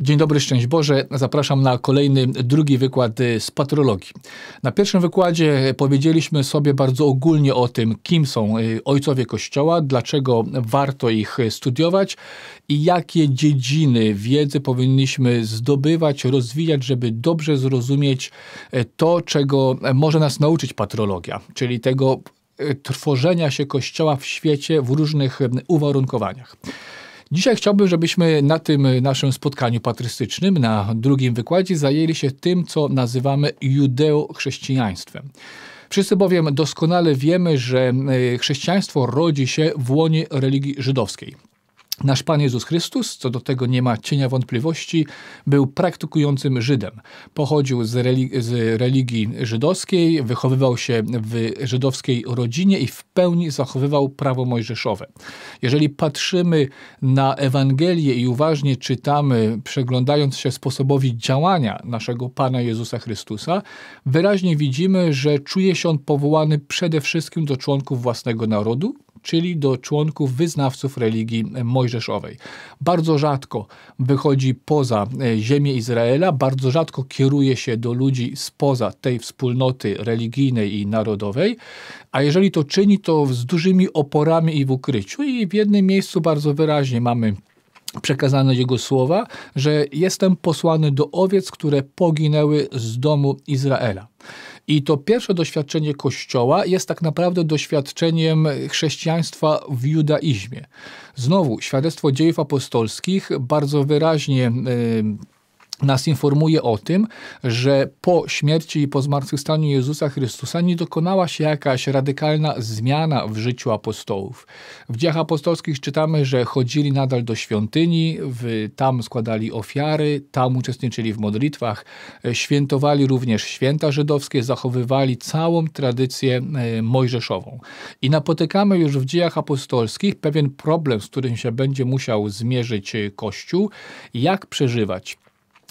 Dzień dobry, szczęść Boże. Zapraszam na kolejny, drugi wykład y, z patrologii. Na pierwszym wykładzie powiedzieliśmy sobie bardzo ogólnie o tym, kim są y, ojcowie Kościoła, dlaczego warto ich y, studiować i jakie dziedziny wiedzy powinniśmy zdobywać, rozwijać, żeby dobrze zrozumieć to, czego może nas nauczyć patrologia, czyli tego tworzenia się Kościoła w świecie w różnych uwarunkowaniach. Dzisiaj chciałbym, żebyśmy na tym y, naszym spotkaniu patrystycznym, na drugim wykładzie, zajęli się tym, co nazywamy judeo-chrześcijaństwem. Wszyscy bowiem doskonale wiemy, że y, chrześcijaństwo rodzi się w łonie religii żydowskiej. Nasz Pan Jezus Chrystus, co do tego nie ma cienia wątpliwości, był praktykującym Żydem. Pochodził z, religii, z religii żydowskiej, wychowywał się w żydowskiej rodzinie i w pełni zachowywał prawo mojżeszowe. Jeżeli patrzymy na Ewangelię i uważnie czytamy, przeglądając się sposobowi działania naszego Pana Jezusa Chrystusa, wyraźnie widzimy, że czuje się on powołany przede wszystkim do członków własnego narodu, czyli do członków wyznawców religii mojżeszowej. Bardzo rzadko wychodzi poza e, ziemię Izraela, bardzo rzadko kieruje się do ludzi spoza tej wspólnoty religijnej i narodowej, a jeżeli to czyni, to z dużymi oporami i w ukryciu. I w jednym miejscu bardzo wyraźnie mamy przekazane jego słowa, że jestem posłany do owiec, które poginęły z domu Izraela. I to pierwsze doświadczenie Kościoła jest tak naprawdę doświadczeniem chrześcijaństwa w judaizmie. Znowu, świadectwo dziejów apostolskich bardzo wyraźnie. Yy, nas informuje o tym, że po śmierci i po zmartwychwstaniu Jezusa Chrystusa nie dokonała się jakaś radykalna zmiana w życiu apostołów. W dziejach apostolskich czytamy, że chodzili nadal do świątyni, w, tam składali ofiary, tam uczestniczyli w modlitwach, e, świętowali również święta żydowskie, zachowywali całą tradycję e, mojżeszową. I napotykamy już w dziejach apostolskich pewien problem, z którym się będzie musiał zmierzyć e, Kościół, jak przeżywać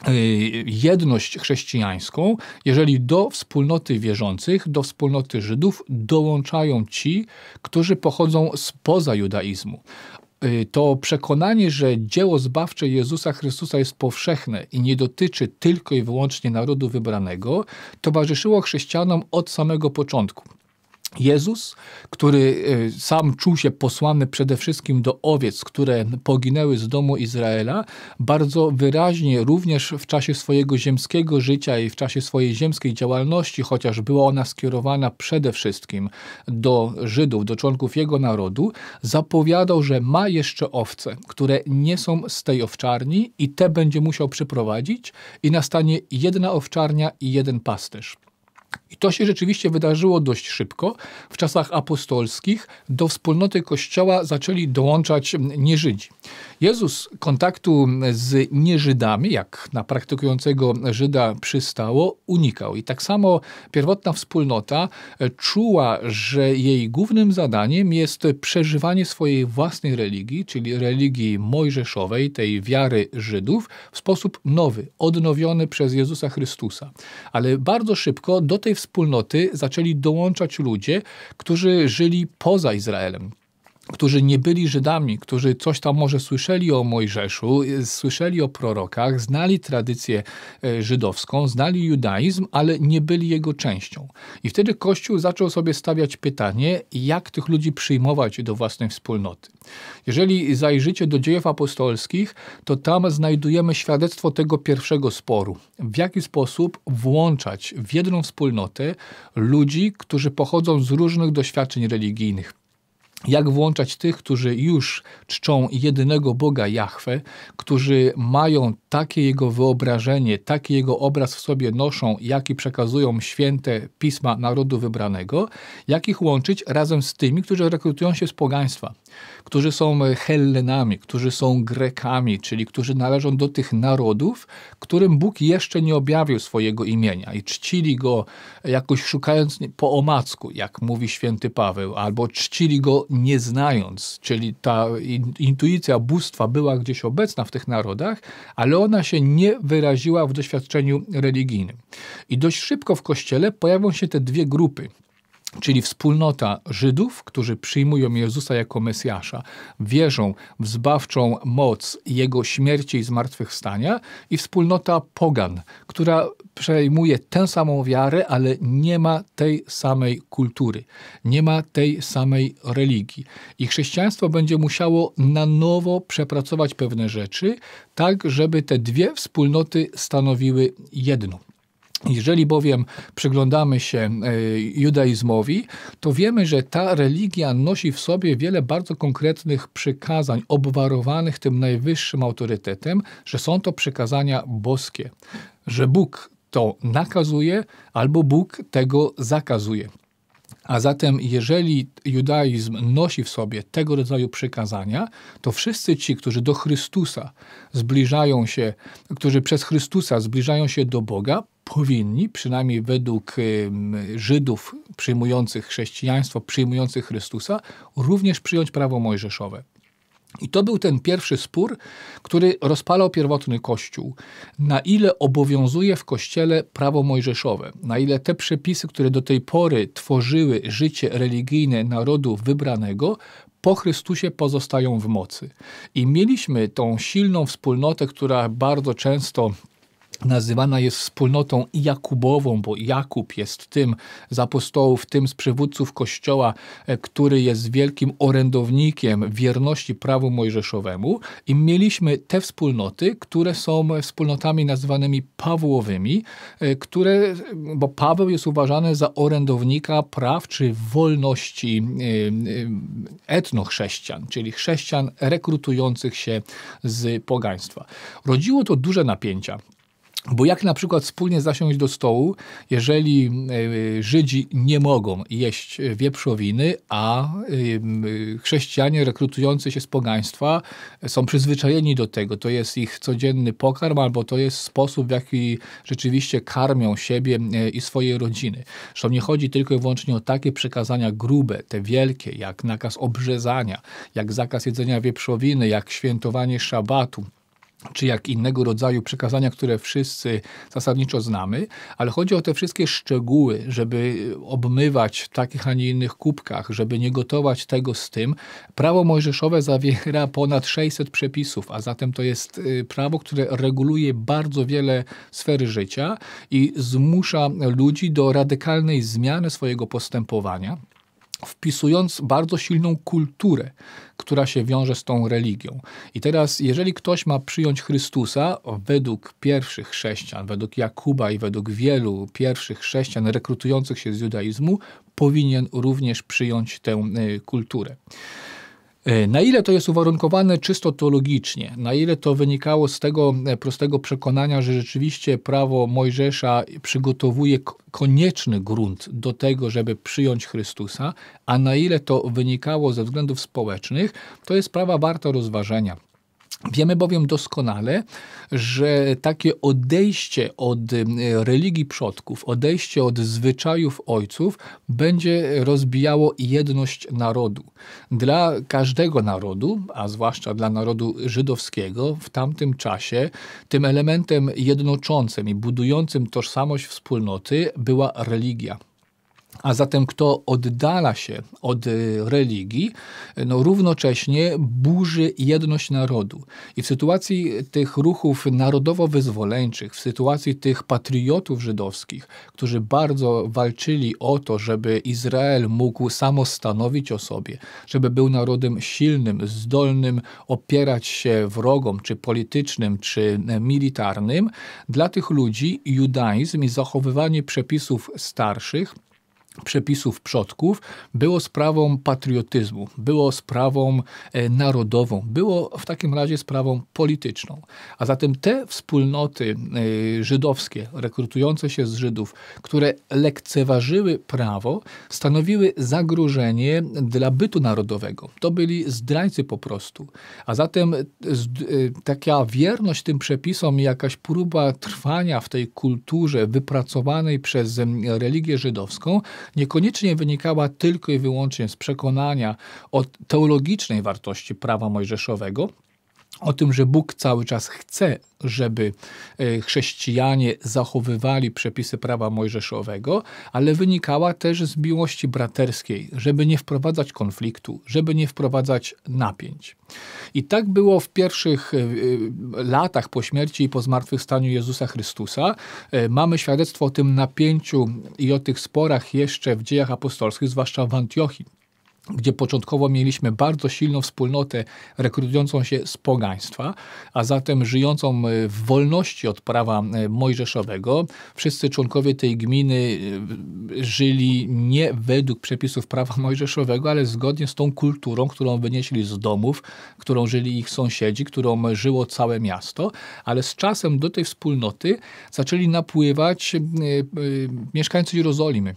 Y, jedność chrześcijańską, jeżeli do wspólnoty wierzących, do wspólnoty Żydów dołączają ci, którzy pochodzą spoza judaizmu y, to przekonanie, że dzieło zbawcze Jezusa Chrystusa jest powszechne i nie dotyczy tylko i wyłącznie narodu wybranego, towarzyszyło chrześcijanom od samego początku. Jezus, który e, sam czuł się posłany przede wszystkim do owiec, które poginęły z domu Izraela, bardzo wyraźnie również w czasie swojego ziemskiego życia i w czasie swojej ziemskiej działalności, chociaż była ona skierowana przede wszystkim do Żydów, do członków jego narodu, zapowiadał, że ma jeszcze owce, które nie są z tej owczarni i te będzie musiał przyprowadzić i nastanie jedna owczarnia i jeden pasterz. I to się rzeczywiście wydarzyło dość szybko. W czasach apostolskich do wspólnoty Kościoła zaczęli dołączać nieżydzi. Jezus kontaktu z nieżydami, jak na praktykującego Żyda przystało, unikał. I tak samo pierwotna wspólnota czuła, że jej głównym zadaniem jest przeżywanie swojej własnej religii, czyli religii mojżeszowej, tej wiary Żydów, w sposób nowy, odnowiony przez Jezusa Chrystusa. Ale bardzo szybko do tej wspólnoty zaczęli dołączać ludzie, którzy żyli poza Izraelem, którzy nie byli Żydami, którzy coś tam może słyszeli o Mojżeszu, słyszeli o prorokach, znali tradycję e, żydowską, znali judaizm, ale nie byli jego częścią. I wtedy Kościół zaczął sobie stawiać pytanie, jak tych ludzi przyjmować do własnej wspólnoty. Jeżeli zajrzycie do dziejów apostolskich, to tam znajdujemy świadectwo tego pierwszego sporu. W jaki sposób włączać w jedną wspólnotę ludzi, którzy pochodzą z różnych doświadczeń religijnych jak włączać tych, którzy już czczą jedynego Boga Jahwe, którzy mają takie jego wyobrażenie, taki jego obraz w sobie noszą, jaki przekazują święte pisma narodu wybranego, jak ich łączyć razem z tymi, którzy rekrutują się z pogaństwa, którzy są Hellenami, którzy są Grekami, czyli którzy należą do tych narodów, którym Bóg jeszcze nie objawił swojego imienia i czcili go jakoś szukając po omacku, jak mówi święty Paweł, albo czcili go nie znając, czyli ta intuicja bóstwa była gdzieś obecna w tych narodach, ale ona się nie wyraziła w doświadczeniu religijnym. I dość szybko w kościele pojawią się te dwie grupy. Czyli wspólnota Żydów, którzy przyjmują Jezusa jako Mesjasza, wierzą w zbawczą moc Jego śmierci i zmartwychwstania, i wspólnota Pogan, która przejmuje tę samą wiarę, ale nie ma tej samej kultury, nie ma tej samej religii. I chrześcijaństwo będzie musiało na nowo przepracować pewne rzeczy, tak żeby te dwie wspólnoty stanowiły jedno. Jeżeli bowiem przyglądamy się e, judaizmowi, to wiemy, że ta religia nosi w sobie wiele bardzo konkretnych przykazań, obwarowanych tym najwyższym autorytetem, że są to przykazania boskie, że Bóg to nakazuje albo Bóg tego zakazuje. A zatem, jeżeli judaizm nosi w sobie tego rodzaju przykazania, to wszyscy ci, którzy do Chrystusa zbliżają się, którzy przez Chrystusa zbliżają się do Boga, powinni, przynajmniej według Żydów przyjmujących chrześcijaństwo, przyjmujących Chrystusa, również przyjąć prawo mojżeszowe. I to był ten pierwszy spór, który rozpalał pierwotny Kościół. Na ile obowiązuje w Kościele prawo mojżeszowe, na ile te przepisy, które do tej pory tworzyły życie religijne narodu wybranego, po Chrystusie pozostają w mocy. I mieliśmy tą silną wspólnotę, która bardzo często nazywana jest wspólnotą Jakubową, bo Jakub jest tym z apostołów, tym z przywódców Kościoła, e, który jest wielkim orędownikiem wierności prawu mojżeszowemu i mieliśmy te wspólnoty, które są wspólnotami nazywanymi Pawłowymi, e, które, bo Paweł jest uważany za orędownika praw czy wolności e, etnochrześcijan, czyli chrześcijan rekrutujących się z pogaństwa. Rodziło to duże napięcia bo jak na przykład wspólnie zasiąść do stołu, jeżeli e, Żydzi nie mogą jeść e, wieprzowiny, a e, chrześcijanie rekrutujący się z pogaństwa są przyzwyczajeni do tego, to jest ich codzienny pokarm, albo to jest sposób, w jaki rzeczywiście karmią siebie i swoje rodziny. Zresztą nie chodzi tylko i wyłącznie o takie przekazania grube, te wielkie, jak nakaz obrzezania, jak zakaz jedzenia wieprzowiny, jak świętowanie szabatu czy jak innego rodzaju przekazania, które wszyscy zasadniczo znamy, ale chodzi o te wszystkie szczegóły, żeby obmywać w takich, a nie innych kubkach, żeby nie gotować tego z tym. Prawo mojżeszowe zawiera ponad 600 przepisów, a zatem to jest y, prawo, które reguluje bardzo wiele sfery życia i zmusza ludzi do radykalnej zmiany swojego postępowania wpisując bardzo silną kulturę, która się wiąże z tą religią. I teraz, jeżeli ktoś ma przyjąć Chrystusa, według pierwszych chrześcijan, według Jakuba i według wielu pierwszych chrześcijan rekrutujących się z judaizmu, powinien również przyjąć tę y, kulturę. E, na ile to jest uwarunkowane czysto teologicznie, na ile to wynikało z tego e, prostego przekonania, że rzeczywiście prawo Mojżesza przygotowuje konieczny grunt do tego, żeby przyjąć Chrystusa, a na ile to wynikało ze względów społecznych, to jest sprawa warta rozważenia. Wiemy bowiem doskonale, że takie odejście od e, religii przodków, odejście od zwyczajów ojców będzie rozbijało jedność narodu. Dla każdego narodu, a zwłaszcza dla narodu żydowskiego, w tamtym czasie tym elementem jednoczącym i budującym tożsamość wspólnoty była religia. A zatem kto oddala się od y, religii, y, no równocześnie burzy jedność narodu. I w sytuacji tych ruchów narodowo-wyzwoleńczych, w sytuacji tych patriotów żydowskich, którzy bardzo walczyli o to, żeby Izrael mógł samostanowić o sobie, żeby był narodem silnym, zdolnym opierać się wrogom, czy politycznym, czy e, militarnym, dla tych ludzi judaizm i zachowywanie przepisów starszych przepisów przodków było sprawą patriotyzmu, było sprawą e, narodową, było w takim razie sprawą polityczną. A zatem te wspólnoty e, żydowskie, rekrutujące się z Żydów, które lekceważyły prawo, stanowiły zagrożenie dla bytu narodowego. To byli zdrajcy po prostu. A zatem e, taka wierność tym przepisom, jakaś próba trwania w tej kulturze wypracowanej przez religię żydowską, niekoniecznie wynikała tylko i wyłącznie z przekonania o teologicznej wartości prawa mojżeszowego, o tym, że Bóg cały czas chce, żeby e, chrześcijanie zachowywali przepisy prawa mojżeszowego, ale wynikała też z miłości braterskiej, żeby nie wprowadzać konfliktu, żeby nie wprowadzać napięć. I tak było w pierwszych e, e, latach po śmierci i po zmartwychwstaniu Jezusa Chrystusa. Mamy świadectwo o tym napięciu i o tych sporach jeszcze w dziejach apostolskich, zwłaszcza w Antiochii gdzie początkowo mieliśmy bardzo silną wspólnotę rekrutującą się z pogaństwa, a zatem żyjącą e, w wolności od prawa e, mojżeszowego. Wszyscy członkowie tej gminy e, żyli nie według przepisów prawa mojżeszowego, ale zgodnie z tą kulturą, którą wynieśli z domów, którą żyli ich sąsiedzi, którą żyło całe miasto, ale z czasem do tej wspólnoty zaczęli napływać mieszkańcy Jerozolimy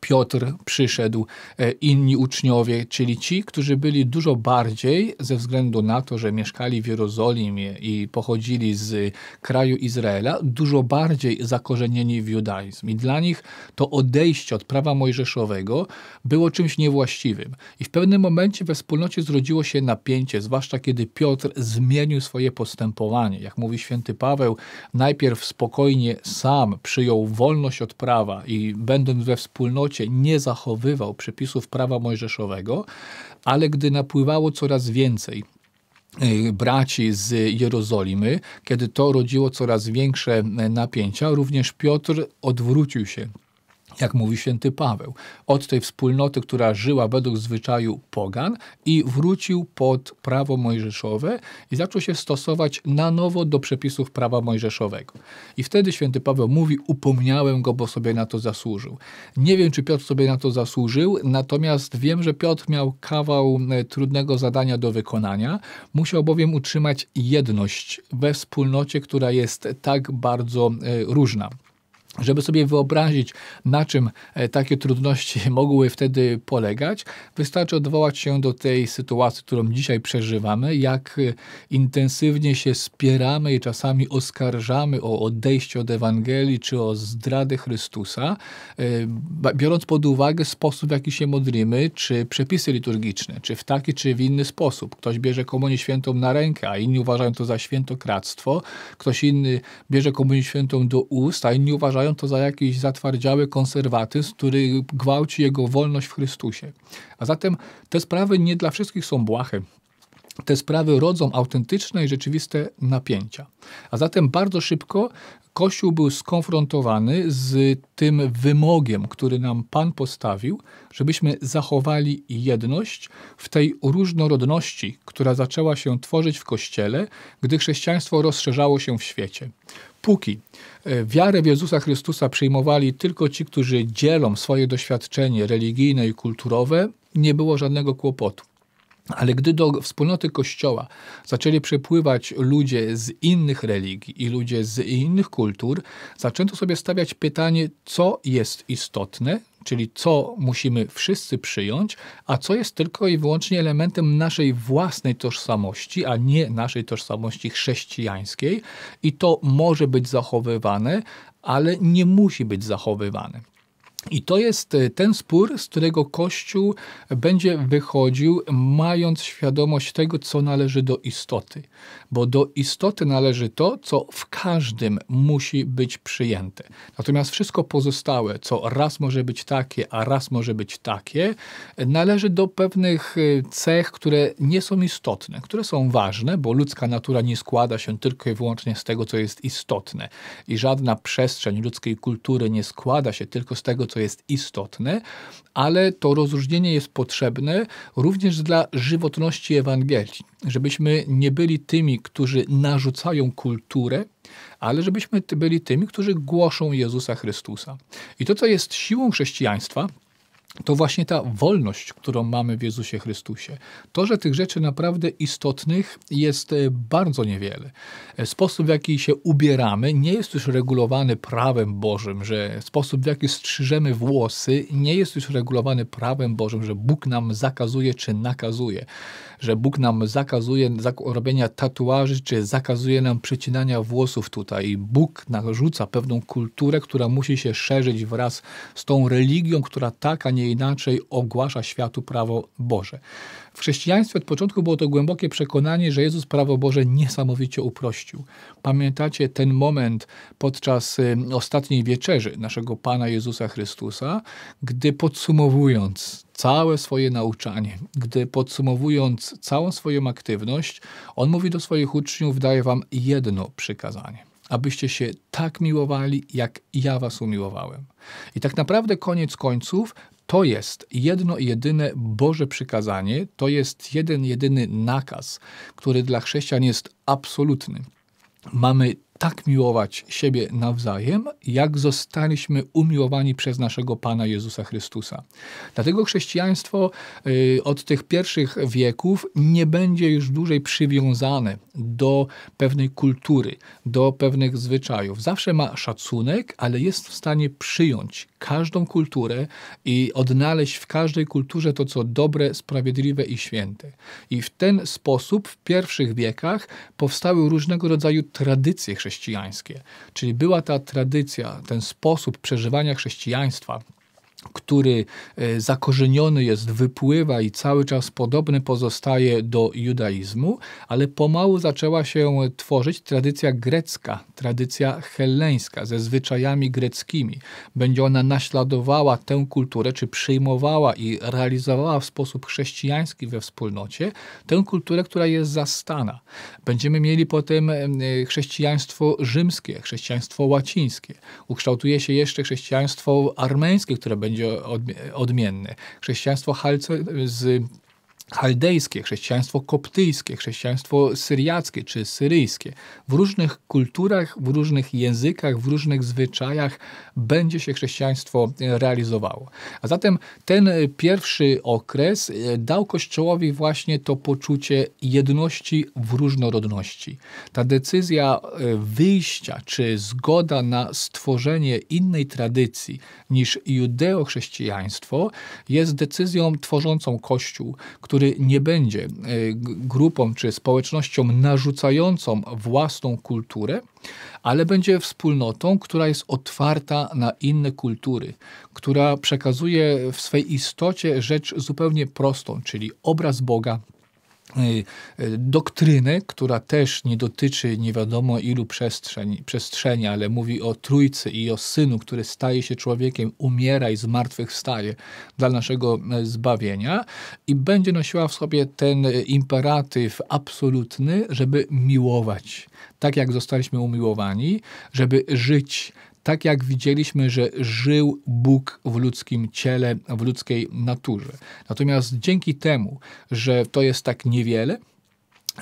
Piotr przyszedł, e, inni uczniowie, czyli ci, którzy byli dużo bardziej ze względu na to, że mieszkali w Jerozolimie i pochodzili z kraju Izraela, dużo bardziej zakorzenieni w judaizm. I dla nich to odejście od prawa mojżeszowego było czymś niewłaściwym. I w pewnym momencie we wspólnocie zrodziło się napięcie, zwłaszcza kiedy Piotr zmienił swoje postępowanie. Jak mówi święty Paweł, najpierw spokojnie sam przyjął wolność od prawa i będąc we wspólnocie, wspólnocie nie zachowywał przepisów prawa mojżeszowego, ale gdy napływało coraz więcej y, braci z Jerozolimy, kiedy to rodziło coraz większe y, napięcia, również Piotr odwrócił się jak mówi święty Paweł, od tej wspólnoty, która żyła według zwyczaju pogan i wrócił pod prawo mojżeszowe i zaczął się stosować na nowo do przepisów prawa mojżeszowego. I wtedy święty Paweł mówi, upomniałem go, bo sobie na to zasłużył. Nie wiem, czy Piotr sobie na to zasłużył, natomiast wiem, że Piotr miał kawał e, trudnego zadania do wykonania. Musiał bowiem utrzymać jedność we wspólnocie, która jest tak bardzo e, różna. Żeby sobie wyobrazić, na czym e, takie trudności mogły wtedy polegać, wystarczy odwołać się do tej sytuacji, którą dzisiaj przeżywamy, jak e, intensywnie się spieramy i czasami oskarżamy o odejście od Ewangelii czy o zdradę Chrystusa, e, biorąc pod uwagę sposób, w jaki się modlimy, czy przepisy liturgiczne, czy w taki czy w inny sposób. Ktoś bierze komunię świętą na rękę, a inni uważają to za świętokradztwo, ktoś inny bierze komunię świętą do ust, a inni uważają, uważają to za jakiś zatwardziały konserwatyzm, który gwałci jego wolność w Chrystusie. A zatem te sprawy nie dla wszystkich są błahe te sprawy rodzą autentyczne i rzeczywiste napięcia. A zatem bardzo szybko Kościół był skonfrontowany z tym wymogiem, który nam Pan postawił, żebyśmy zachowali jedność w tej różnorodności, która zaczęła się tworzyć w Kościele, gdy chrześcijaństwo rozszerzało się w świecie. Póki e, wiarę w Jezusa Chrystusa przyjmowali tylko ci, którzy dzielą swoje doświadczenie religijne i kulturowe, nie było żadnego kłopotu. Ale gdy do wspólnoty Kościoła zaczęli przepływać ludzie z innych religii i ludzie z innych kultur, zaczęto sobie stawiać pytanie, co jest istotne, czyli co musimy wszyscy przyjąć, a co jest tylko i wyłącznie elementem naszej własnej tożsamości, a nie naszej tożsamości chrześcijańskiej, i to może być zachowywane, ale nie musi być zachowywane. I to jest y, ten spór, z którego Kościół będzie wychodził, mając świadomość tego, co należy do istoty. Bo do istoty należy to, co w każdym musi być przyjęte. Natomiast wszystko pozostałe, co raz może być takie, a raz może być takie, należy do pewnych y, cech, które nie są istotne, które są ważne, bo ludzka natura nie składa się tylko i wyłącznie z tego, co jest istotne. I żadna przestrzeń ludzkiej kultury nie składa się tylko z tego, co jest istotne, ale to rozróżnienie jest potrzebne również dla żywotności Ewangelii, żebyśmy nie byli tymi, którzy narzucają kulturę, ale żebyśmy byli tymi, którzy głoszą Jezusa Chrystusa. I to, co jest siłą chrześcijaństwa, to właśnie ta wolność, którą mamy w Jezusie Chrystusie. To, że tych rzeczy naprawdę istotnych jest e, bardzo niewiele. E, sposób, w jaki się ubieramy, nie jest już regulowany prawem Bożym, że sposób, w jaki strzyżemy włosy, nie jest już regulowany prawem Bożym, że Bóg nam zakazuje czy nakazuje że Bóg nam zakazuje robienia tatuaży, czy zakazuje nam przecinania włosów tutaj. Bóg narzuca pewną kulturę, która musi się szerzyć wraz z tą religią, która tak, a nie inaczej ogłasza światu prawo Boże. W chrześcijaństwie od początku było to głębokie przekonanie, że Jezus prawo Boże niesamowicie uprościł. Pamiętacie ten moment podczas ostatniej wieczerzy naszego Pana Jezusa Chrystusa, gdy podsumowując całe swoje nauczanie, gdy podsumowując całą swoją aktywność, on mówi do swoich uczniów: Daję wam jedno przykazanie abyście się tak miłowali, jak ja was umiłowałem. I tak naprawdę koniec końców to jest jedno i jedyne Boże przykazanie, to jest jeden jedyny nakaz, który dla chrześcijan jest absolutny. Mamy tak miłować siebie nawzajem, jak zostaliśmy umiłowani przez naszego Pana Jezusa Chrystusa. Dlatego chrześcijaństwo y, od tych pierwszych wieków nie będzie już dłużej przywiązane do pewnej kultury, do pewnych zwyczajów. Zawsze ma szacunek, ale jest w stanie przyjąć każdą kulturę i odnaleźć w każdej kulturze to, co dobre, sprawiedliwe i święte. I w ten sposób w pierwszych wiekach powstały różnego rodzaju tradycje chrześcijańskie chrześcijańskie. Czyli była ta tradycja, ten sposób przeżywania chrześcijaństwa, który e, zakorzeniony jest, wypływa i cały czas podobny pozostaje do judaizmu, ale pomału zaczęła się tworzyć tradycja grecka, tradycja helleńska ze zwyczajami greckimi. Będzie ona naśladowała tę kulturę, czy przyjmowała i realizowała w sposób chrześcijański we wspólnocie tę kulturę, która jest zastana. Będziemy mieli potem e, chrześcijaństwo rzymskie, chrześcijaństwo łacińskie. Ukształtuje się jeszcze chrześcijaństwo armeńskie, które będzie będzie odmienny. Chrześcijaństwo Halce y, z chaldejskie, chrześcijaństwo koptyjskie, chrześcijaństwo syriackie czy syryjskie. W różnych kulturach, w różnych językach, w różnych zwyczajach będzie się chrześcijaństwo realizowało. A zatem ten pierwszy okres dał Kościołowi właśnie to poczucie jedności w różnorodności. Ta decyzja e, wyjścia czy zgoda na stworzenie innej tradycji niż judeochrześcijaństwo jest decyzją tworzącą Kościół, który który nie będzie e, grupą czy społecznością narzucającą własną kulturę, ale będzie wspólnotą, która jest otwarta na inne kultury, która przekazuje w swej istocie rzecz zupełnie prostą, czyli obraz Boga, Y, y, doktrynę, która też nie dotyczy nie wiadomo ilu przestrzeni, przestrzeni, ale mówi o Trójcy i o Synu, który staje się człowiekiem, umiera i zmartwychwstaje dla naszego e, zbawienia i będzie nosiła w sobie ten e, imperatyw absolutny, żeby miłować, tak jak zostaliśmy umiłowani, żeby żyć tak jak widzieliśmy, że żył Bóg w ludzkim ciele, w ludzkiej naturze. Natomiast dzięki temu, że to jest tak niewiele,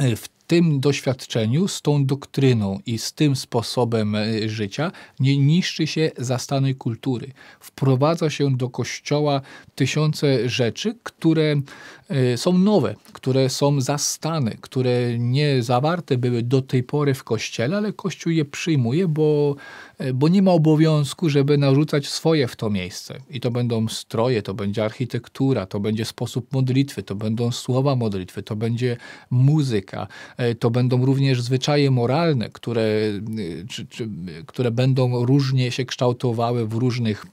e, w tym doświadczeniu, z tą doktryną i z tym sposobem e, życia nie niszczy się zastanej kultury. Wprowadza się do kościoła tysiące rzeczy, które e, są nowe, które są zastane, które nie zawarte były do tej pory w kościele, ale kościół je przyjmuje, bo E, bo nie ma obowiązku, żeby narzucać swoje w to miejsce. I to będą stroje, to będzie architektura, to będzie sposób modlitwy, to będą słowa modlitwy, to będzie muzyka, e, to będą również zwyczaje moralne, które, e, czy, czy, które będą różnie się kształtowały w różnych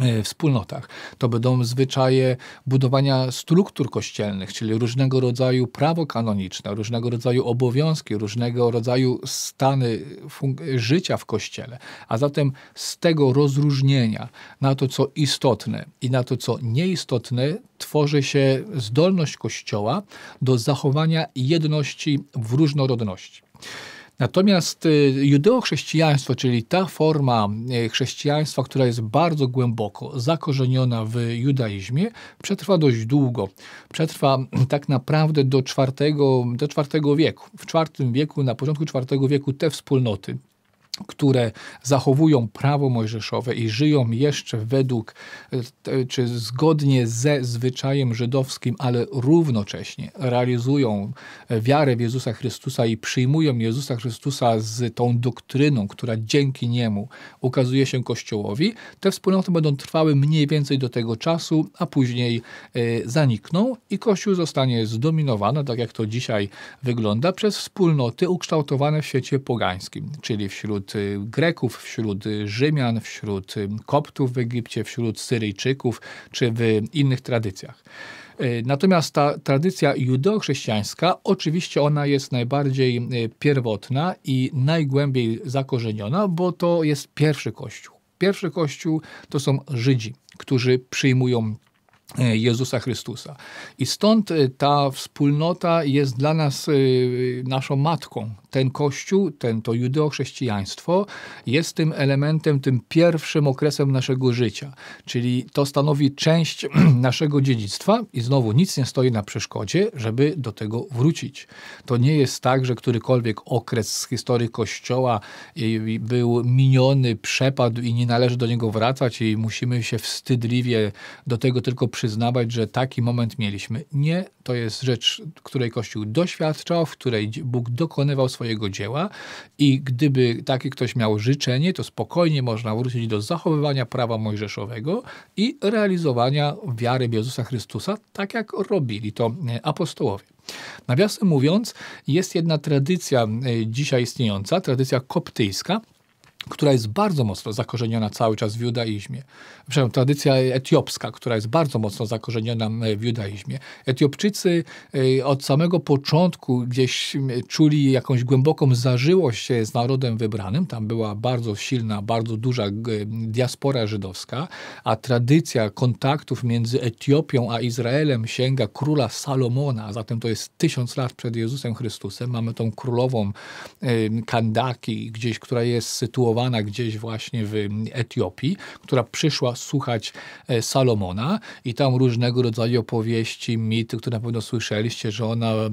E, wspólnotach. To będą zwyczaje budowania struktur kościelnych, czyli różnego rodzaju prawo kanoniczne, różnego rodzaju obowiązki, różnego rodzaju stany życia w kościele. A zatem z tego rozróżnienia na to, co istotne i na to, co nieistotne, tworzy się zdolność kościoła do zachowania jedności w różnorodności. Natomiast y, judeochrześcijaństwo, czyli ta forma y, chrześcijaństwa, która jest bardzo głęboko zakorzeniona w judaizmie, przetrwa dość długo. Przetrwa tak naprawdę do IV, do IV wieku. W IV wieku, na początku IV wieku te wspólnoty, które zachowują prawo mojżeszowe i żyją jeszcze według e, czy zgodnie ze zwyczajem żydowskim, ale równocześnie realizują e, wiarę w Jezusa Chrystusa i przyjmują Jezusa Chrystusa z tą doktryną, która dzięki niemu ukazuje się Kościołowi, te wspólnoty będą trwały mniej więcej do tego czasu, a później e, zanikną i Kościół zostanie zdominowany, tak jak to dzisiaj wygląda, przez wspólnoty ukształtowane w świecie pogańskim, czyli wśród Y, Greków, wśród y, Rzymian, wśród y, Koptów w Egipcie, wśród Syryjczyków czy w innych tradycjach. Natomiast ta tradycja judeochrześcijańska, oczywiście ona jest najbardziej pierwotna i najgłębiej zakorzeniona, bo to jest pierwszy kościół. Pierwszy kościół to są Żydzi, którzy przyjmują Jezusa Chrystusa. I stąd ta wspólnota jest dla nas naszą matką, ten Kościół, ten, to judeochrześcijaństwo jest tym elementem, tym pierwszym okresem naszego życia. Czyli to stanowi część naszego dziedzictwa i znowu nic nie stoi na przeszkodzie, żeby do tego wrócić. To nie jest tak, że którykolwiek okres z historii Kościoła był miniony, przepadł i nie należy do niego wracać i musimy się wstydliwie do tego tylko przyznawać, że taki moment mieliśmy. Nie, to jest rzecz, której Kościół doświadczał, w której Bóg dokonywał swojego swojego dzieła i gdyby taki ktoś miał życzenie, to spokojnie można wrócić do zachowywania prawa mojżeszowego i realizowania wiary w Jezusa Chrystusa, tak jak robili to e, apostołowie. Nawiasem mówiąc, jest jedna tradycja e, dzisiaj istniejąca, tradycja koptyjska, która jest bardzo mocno zakorzeniona cały czas w judaizmie. Przepraszam, tradycja etiopska, która jest bardzo mocno zakorzeniona e, w judaizmie. Etiopczycy e, od samego początku gdzieś czuli jakąś głęboką zażyłość e, z narodem wybranym. Tam była bardzo silna, bardzo duża diaspora żydowska, a tradycja kontaktów między Etiopią a Izraelem sięga króla Salomona, zatem to jest tysiąc lat przed Jezusem Chrystusem. Mamy tą królową Kandaki gdzieś, która jest sytuowana gdzieś właśnie w mm, Etiopii, która przyszła słuchać e, Salomona i tam różnego rodzaju opowieści, mity, które na pewno słyszeliście, że ona e,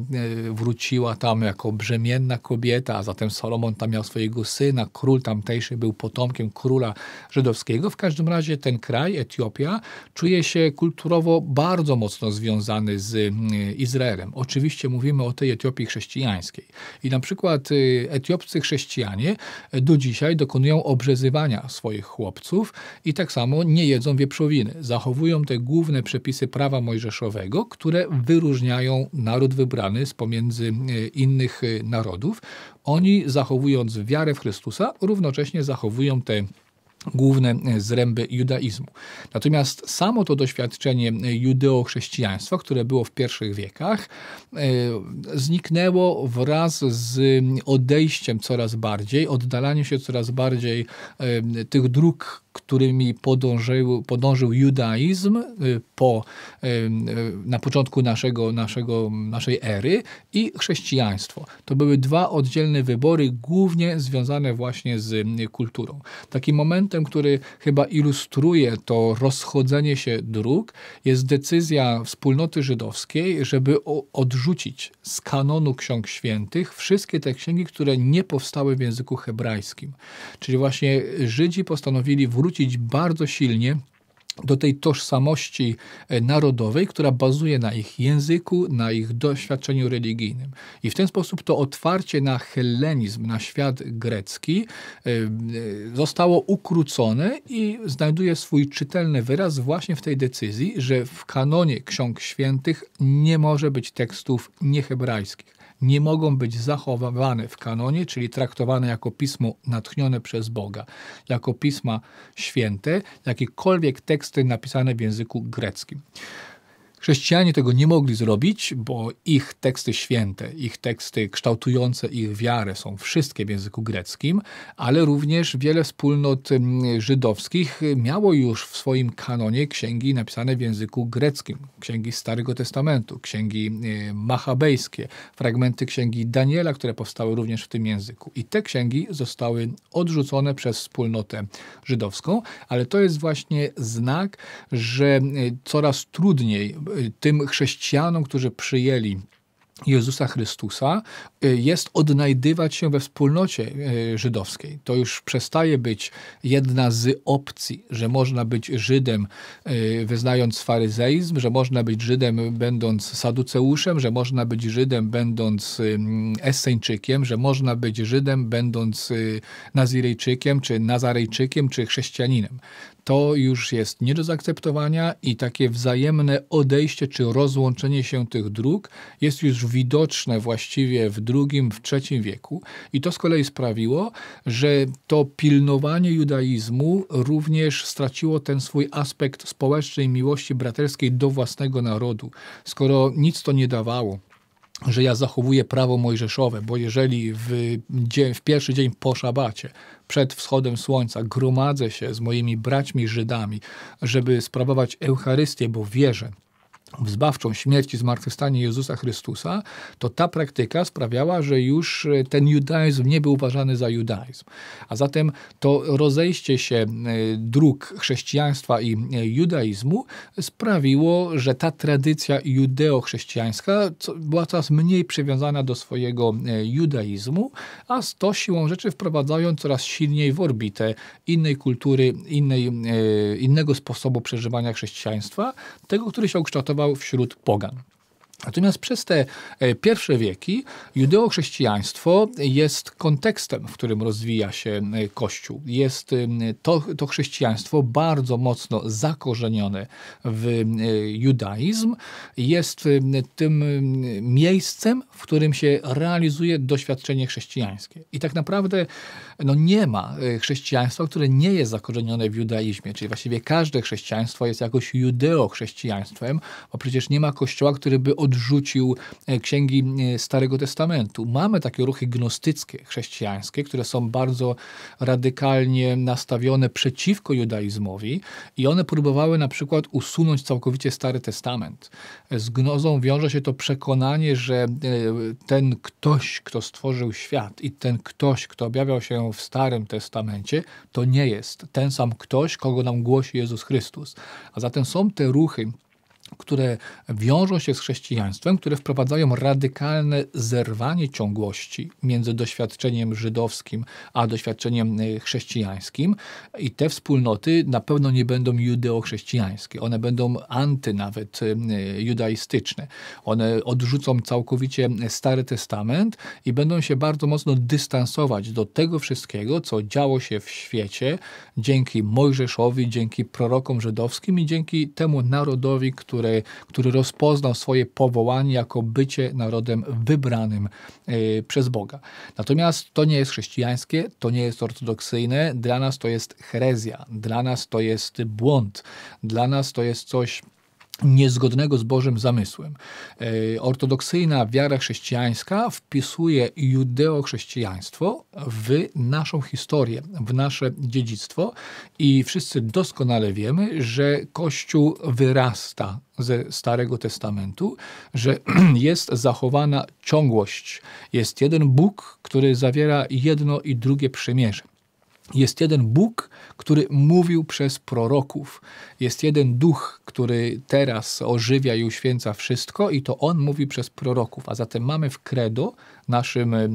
wróciła tam jako brzemienna kobieta, a zatem Salomon tam miał swojego syna, król tamtejszy był potomkiem króla żydowskiego. W każdym razie ten kraj, Etiopia, czuje się kulturowo bardzo mocno związany z mm, Izraelem. Oczywiście mówimy o tej Etiopii chrześcijańskiej. I na przykład y, etiopscy chrześcijanie e, do dzisiaj, do dokonują obrzezywania swoich chłopców i tak samo nie jedzą wieprzowiny. Zachowują te główne przepisy prawa mojżeszowego, które wyróżniają naród wybrany z pomiędzy e, innych e, narodów. Oni zachowując wiarę w Chrystusa równocześnie zachowują te główne e, zręby judaizmu. Natomiast samo to doświadczenie e, judeochrześcijaństwa, które było w pierwszych wiekach, e, zniknęło wraz z odejściem coraz bardziej, oddalaniem się coraz bardziej tych dróg którymi podążył, podążył judaizm y, po, y, y, na początku naszego, naszego, naszej ery i chrześcijaństwo. To były dwa oddzielne wybory, głównie związane właśnie z kulturą. Takim momentem, który chyba ilustruje to rozchodzenie się dróg, jest decyzja wspólnoty żydowskiej, żeby odrzucić z kanonu ksiąg świętych wszystkie te księgi, które nie powstały w języku hebrajskim. Czyli właśnie Żydzi postanowili w wrócić bardzo silnie do tej tożsamości e, narodowej, która bazuje na ich języku, na ich doświadczeniu religijnym. I w ten sposób to otwarcie na hellenizm, na świat grecki e, e, zostało ukrócone i znajduje swój czytelny wyraz właśnie w tej decyzji, że w kanonie ksiąg świętych nie może być tekstów niehebrajskich nie mogą być zachowane w kanonie, czyli traktowane jako pismo natchnione przez Boga, jako pisma święte, jakiekolwiek teksty napisane w języku greckim. Chrześcijanie tego nie mogli zrobić, bo ich teksty święte, ich teksty kształtujące ich wiarę są wszystkie w języku greckim, ale również wiele wspólnot mm, żydowskich miało już w swoim kanonie księgi napisane w języku greckim, księgi Starego Testamentu, księgi y, machabejskie, fragmenty księgi Daniela, które powstały również w tym języku. I te księgi zostały odrzucone przez wspólnotę żydowską, ale to jest właśnie znak, że y, coraz trudniej tym chrześcijanom, którzy przyjęli Jezusa Chrystusa y, jest odnajdywać się we wspólnocie y, żydowskiej. To już przestaje być jedna z opcji, że można być Żydem y, wyznając faryzeizm, że można być Żydem będąc saduceuszem, że można być Żydem będąc Esseńczykiem, że można być Żydem będąc Nazirejczykiem, czy Nazarejczykiem, czy chrześcijaninem to już jest nie do zaakceptowania i takie wzajemne odejście czy rozłączenie się tych dróg jest już widoczne właściwie w II, w III wieku. I to z kolei sprawiło, że to pilnowanie judaizmu również straciło ten swój aspekt społecznej miłości braterskiej do własnego narodu. Skoro nic to nie dawało, że ja zachowuję prawo mojżeszowe, bo jeżeli w, dzień, w pierwszy dzień po szabacie przed wschodem słońca gromadzę się z moimi braćmi Żydami, żeby sprawować Eucharystię, bo wierzę, zbawczą śmierci, zmartwychwstanie Jezusa Chrystusa, to ta praktyka sprawiała, że już e, ten judaizm nie był uważany za judaizm. A zatem to rozejście się e, dróg chrześcijaństwa i e, judaizmu sprawiło, że ta tradycja judeochrześcijańska była coraz mniej przywiązana do swojego judaizmu, a z to siłą rzeczy wprowadzają coraz silniej w orbitę innej kultury, innej, innego sposobu przeżywania chrześcijaństwa, tego, który się ukształtował wśród pogan. Natomiast przez te e, pierwsze wieki judeo-chrześcijaństwo jest kontekstem, w którym rozwija się e, Kościół. Jest e, to, to chrześcijaństwo bardzo mocno zakorzenione w judaizm. Jest tym miejscem, w którym się realizuje doświadczenie chrześcijańskie. I tak naprawdę no nie ma y, chrześcijaństwa, które nie jest zakorzenione w judaizmie, czyli właściwie każde chrześcijaństwo jest jakoś judeochrześcijaństwem, bo przecież nie ma kościoła, który by odrzucił e, księgi e, Starego Testamentu. Mamy takie ruchy gnostyckie, chrześcijańskie, które są bardzo radykalnie nastawione przeciwko judaizmowi i one próbowały na przykład usunąć całkowicie Stary Testament. E, z gnozą wiąże się to przekonanie, że ten ktoś, kto stworzył świat i ten ktoś, kto objawiał się w Starym Testamencie, to nie jest ten sam ktoś, kogo nam głosi Jezus Chrystus. A zatem są te ruchy, które wiążą się z chrześcijaństwem, które wprowadzają radykalne zerwanie ciągłości między doświadczeniem żydowskim a doświadczeniem e, chrześcijańskim i te wspólnoty na pewno nie będą judeochrześcijańskie, one będą anty nawet e, judaistyczne. One odrzucą całkowicie Stary Testament i będą się bardzo mocno dystansować do tego wszystkiego, co działo się w świecie dzięki Mojżeszowi, dzięki prorokom żydowskim i dzięki temu narodowi, który który, który rozpoznał swoje powołanie jako bycie narodem wybranym e, przez Boga. Natomiast to nie jest chrześcijańskie, to nie jest ortodoksyjne, dla nas to jest herezja, dla nas to jest błąd, dla nas to jest coś niezgodnego z Bożym zamysłem. E, ortodoksyjna wiara chrześcijańska wpisuje judeochrześcijaństwo w naszą historię, w nasze dziedzictwo i wszyscy doskonale wiemy, że Kościół wyrasta ze Starego Testamentu, że jest zachowana ciągłość. Jest jeden Bóg, który zawiera jedno i drugie przymierze. Jest jeden Bóg, który mówił przez proroków. Jest jeden duch, który teraz ożywia i uświęca wszystko, i to on mówi przez proroków. A zatem mamy w credo naszym e,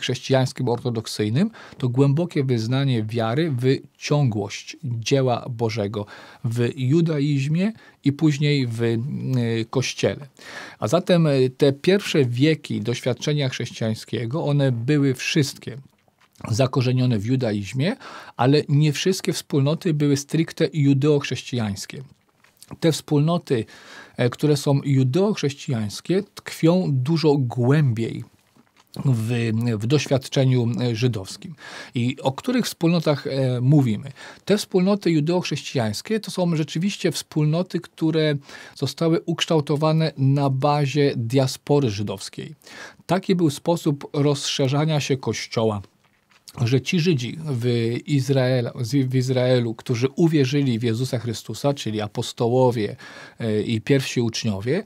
chrześcijańskim, ortodoksyjnym, to głębokie wyznanie wiary w ciągłość dzieła Bożego w judaizmie i później w e, kościele. A zatem e, te pierwsze wieki doświadczenia chrześcijańskiego, one były wszystkie zakorzenione w judaizmie, ale nie wszystkie wspólnoty były stricte judeochrześcijańskie. Te wspólnoty, e, które są judeochrześcijańskie, tkwią dużo głębiej w, w, doświadczeniu e, żydowskim. I o których wspólnotach e, mówimy? Te wspólnoty judeochrześcijańskie to są rzeczywiście wspólnoty, które zostały ukształtowane na bazie diaspory żydowskiej. Taki był sposób rozszerzania się Kościoła że ci Żydzi w, w Izraelu, którzy uwierzyli w Jezusa Chrystusa, czyli apostołowie e, i pierwsi uczniowie,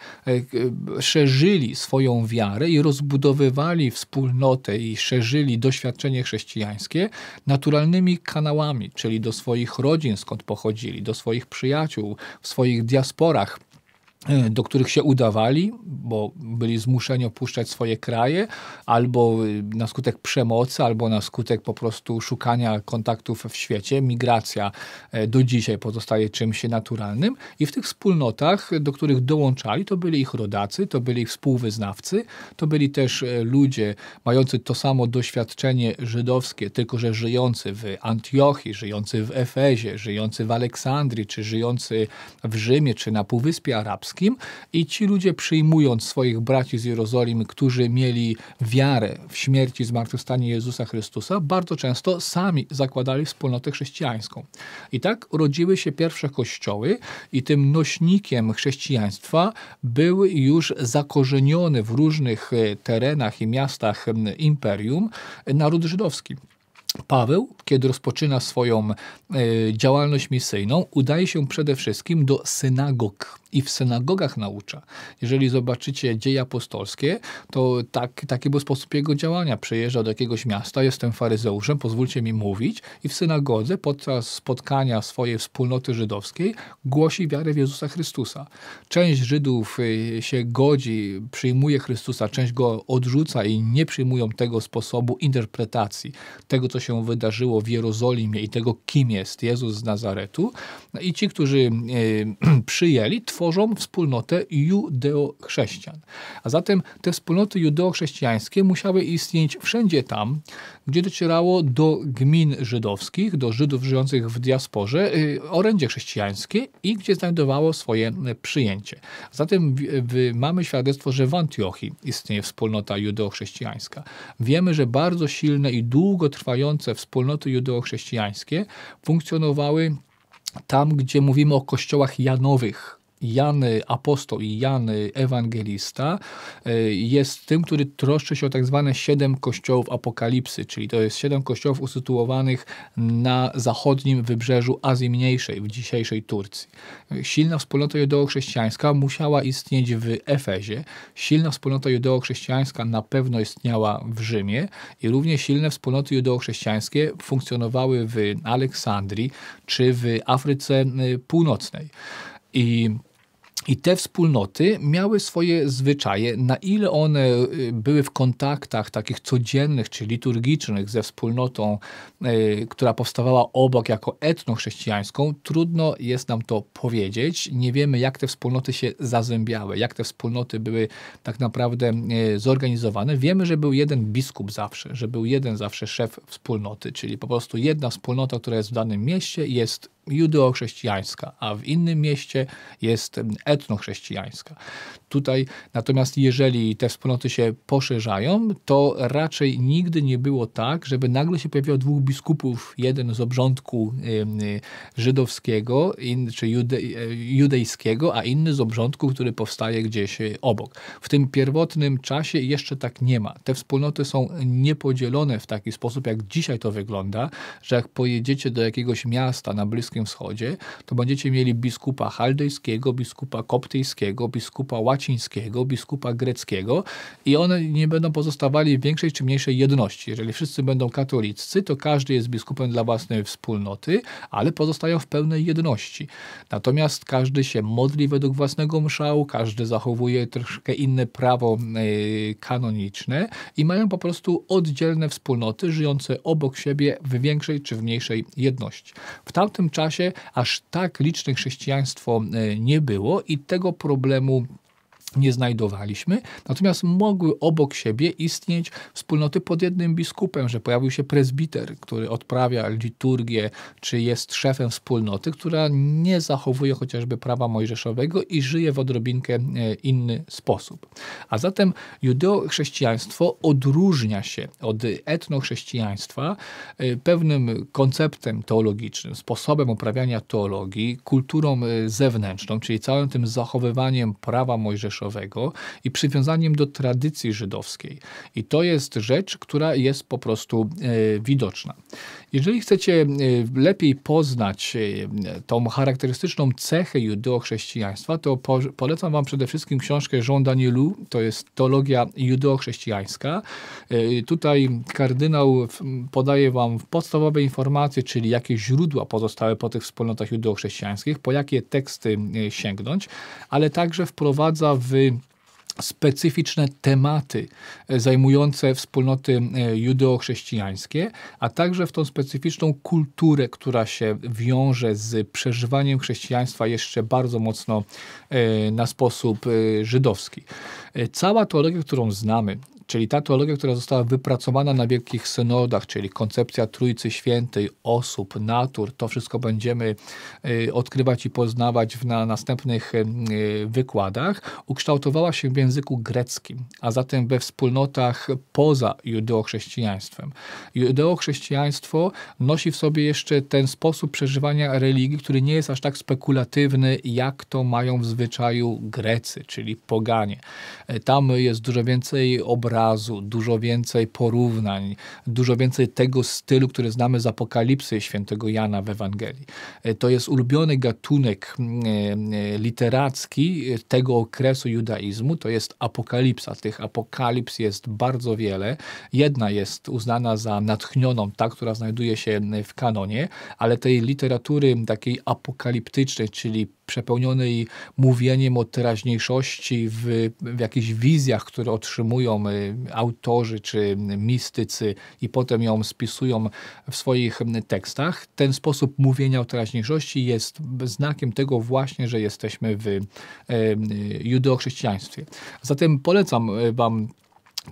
e, szerzyli swoją wiarę i rozbudowywali wspólnotę i szerzyli doświadczenie chrześcijańskie naturalnymi kanałami, czyli do swoich rodzin, skąd pochodzili, do swoich przyjaciół, w swoich diasporach do których się udawali, bo byli zmuszeni opuszczać swoje kraje, albo y, na skutek przemocy, albo na skutek po prostu szukania kontaktów w świecie. Migracja e, do dzisiaj pozostaje czymś naturalnym i w tych wspólnotach, do których dołączali, to byli ich rodacy, to byli ich współwyznawcy, to byli też e, ludzie mający to samo doświadczenie żydowskie, tylko że żyjący w Antiochii, żyjący w Efezie, żyjący w Aleksandrii, czy żyjący w Rzymie, czy na Półwyspie Arabskim i ci ludzie przyjmując swoich braci z Jerozolimy, którzy mieli wiarę w śmierć i zmartwychwstanie Jezusa Chrystusa, bardzo często sami zakładali wspólnotę chrześcijańską. I tak rodziły się pierwsze kościoły i tym nośnikiem chrześcijaństwa były już zakorzenione w różnych e, terenach i miastach imperium e, naród żydowski. Paweł, kiedy rozpoczyna swoją y, działalność misyjną, udaje się przede wszystkim do synagog i w synagogach naucza. Jeżeli zobaczycie dzieje apostolskie, to tak, taki był sposób jego działania. Przejeżdża do jakiegoś miasta, jestem faryzeuszem, pozwólcie mi mówić i w synagodze podczas spotkania swojej wspólnoty żydowskiej głosi wiarę w Jezusa Chrystusa. Część Żydów y, się godzi, przyjmuje Chrystusa, część go odrzuca i nie przyjmują tego sposobu interpretacji, tego co się wydarzyło w Jerozolimie i tego kim jest Jezus z Nazaretu. No I ci, którzy y, przyjęli, tworzą tworzą wspólnotę judeo-chrześcijan. A zatem te wspólnoty judeo-chrześcijańskie musiały istnieć wszędzie tam, gdzie docierało do gmin żydowskich, do Żydów żyjących w diasporze, y, orędzie chrześcijańskie i gdzie znajdowało swoje przyjęcie. A zatem mamy świadectwo, że w Antiochii istnieje wspólnota judeo-chrześcijańska. Wiemy, że bardzo silne i długotrwające wspólnoty judeo-chrześcijańskie funkcjonowały tam, gdzie mówimy o kościołach janowych, Jan apostoł i Jan ewangelista e, jest tym, który troszczy się o tak zwane siedem kościołów apokalipsy, czyli to jest siedem kościołów usytuowanych na zachodnim wybrzeżu Azji Mniejszej, w dzisiejszej Turcji. Silna wspólnota jodo-chrześcijańska musiała istnieć w Efezie, silna wspólnota jodo-chrześcijańska na pewno istniała w Rzymie i równie silne wspólnoty jodo-chrześcijańskie funkcjonowały w Aleksandrii czy w Afryce y, Północnej. I i te wspólnoty miały swoje zwyczaje, na ile one y, były w kontaktach takich codziennych czy liturgicznych ze wspólnotą, y, która powstawała obok jako etnochrześcijańską, trudno jest nam to powiedzieć. Nie wiemy, jak te wspólnoty się zazębiały, jak te wspólnoty były tak naprawdę y, zorganizowane. Wiemy, że był jeden biskup zawsze, że był jeden zawsze szef wspólnoty, czyli po prostu jedna wspólnota, która jest w danym mieście, jest judeo-chrześcijańska, a w innym mieście jest etnochrześcijańska. Tutaj natomiast jeżeli te wspólnoty się poszerzają, to raczej nigdy nie było tak, żeby nagle się pojawiło dwóch biskupów, jeden z obrządku żydowskiego czy jude, e, judejskiego, a inny z obrządku, który powstaje gdzieś e, obok. W tym pierwotnym czasie jeszcze tak nie ma. Te wspólnoty są niepodzielone w taki sposób, jak dzisiaj to wygląda, że jak pojedziecie do jakiegoś miasta na blisko Bliskim Wschodzie, to będziecie mieli biskupa chaldejskiego, biskupa koptyjskiego, biskupa łacińskiego, biskupa greckiego i one nie będą pozostawali w większej czy mniejszej jedności. Jeżeli wszyscy będą katolicy, to każdy jest biskupem dla własnej wspólnoty, ale pozostają w pełnej jedności. Natomiast każdy się modli według własnego mszału, każdy zachowuje troszkę inne prawo e, kanoniczne i mają po prostu oddzielne wspólnoty żyjące obok siebie w większej czy w mniejszej jedności. W tamtym czasie czasie aż tak liczne chrześcijaństwo e, nie było i tego problemu nie znajdowaliśmy, natomiast mogły obok siebie istnieć wspólnoty pod jednym biskupem, że pojawił się prezbiter, który odprawia liturgię, czy jest szefem wspólnoty, która nie zachowuje chociażby prawa mojżeszowego i żyje w odrobinkę e, inny sposób. A zatem judeochrześcijaństwo odróżnia się od etnochrześcijaństwa e, pewnym konceptem teologicznym, sposobem uprawiania teologii, kulturą e, zewnętrzną, czyli całym tym zachowywaniem prawa mojżeszowego, i przywiązaniem do tradycji żydowskiej. I to jest rzecz, która jest po prostu e, widoczna. Jeżeli chcecie e, lepiej poznać e, tą charakterystyczną cechę judeochrześcijaństwa, to polecam Wam przede wszystkim książkę Jean Danielu, to jest teologia judeochrześcijańska. Tutaj kardynał podaje Wam podstawowe informacje, czyli jakie źródła pozostałe po tych wspólnotach judeochrześcijańskich, po jakie teksty sięgnąć, ale także wprowadza w specyficzne tematy e, zajmujące wspólnoty e, judeochrześcijańskie, a także w tą specyficzną kulturę, która się wiąże z przeżywaniem chrześcijaństwa jeszcze bardzo mocno e, na sposób żydowski. Cała teologia, którą znamy, Czyli ta teologia, która została wypracowana na wielkich synodach, czyli koncepcja Trójcy Świętej, osób, natur, to wszystko będziemy y, odkrywać i poznawać na następnych y, wykładach, ukształtowała się w języku greckim, a zatem we wspólnotach poza judeochrześcijaństwem. Judeochrześcijaństwo nosi w sobie jeszcze ten sposób przeżywania religii, który nie jest aż tak spekulatywny, jak to mają w zwyczaju Grecy, czyli poganie. Y, tam jest dużo więcej obrazów, obrazu, dużo więcej porównań, dużo więcej tego stylu, który znamy z Apokalipsy świętego Jana w Ewangelii. E, to jest ulubiony gatunek e, literacki e, tego okresu judaizmu, to jest apokalipsa. Tych apokalips jest bardzo wiele. Jedna jest uznana za natchnioną, ta, która znajduje się w kanonie, ale tej literatury takiej apokaliptycznej, czyli przepełnionej mówieniem o teraźniejszości w, w jakichś wizjach, które otrzymują autorzy czy mistycy i potem ją spisują w swoich tekstach. Ten sposób mówienia o teraźniejszości jest znakiem tego właśnie, że jesteśmy w e, e, judeochrześcijaństwie. Zatem polecam e, Wam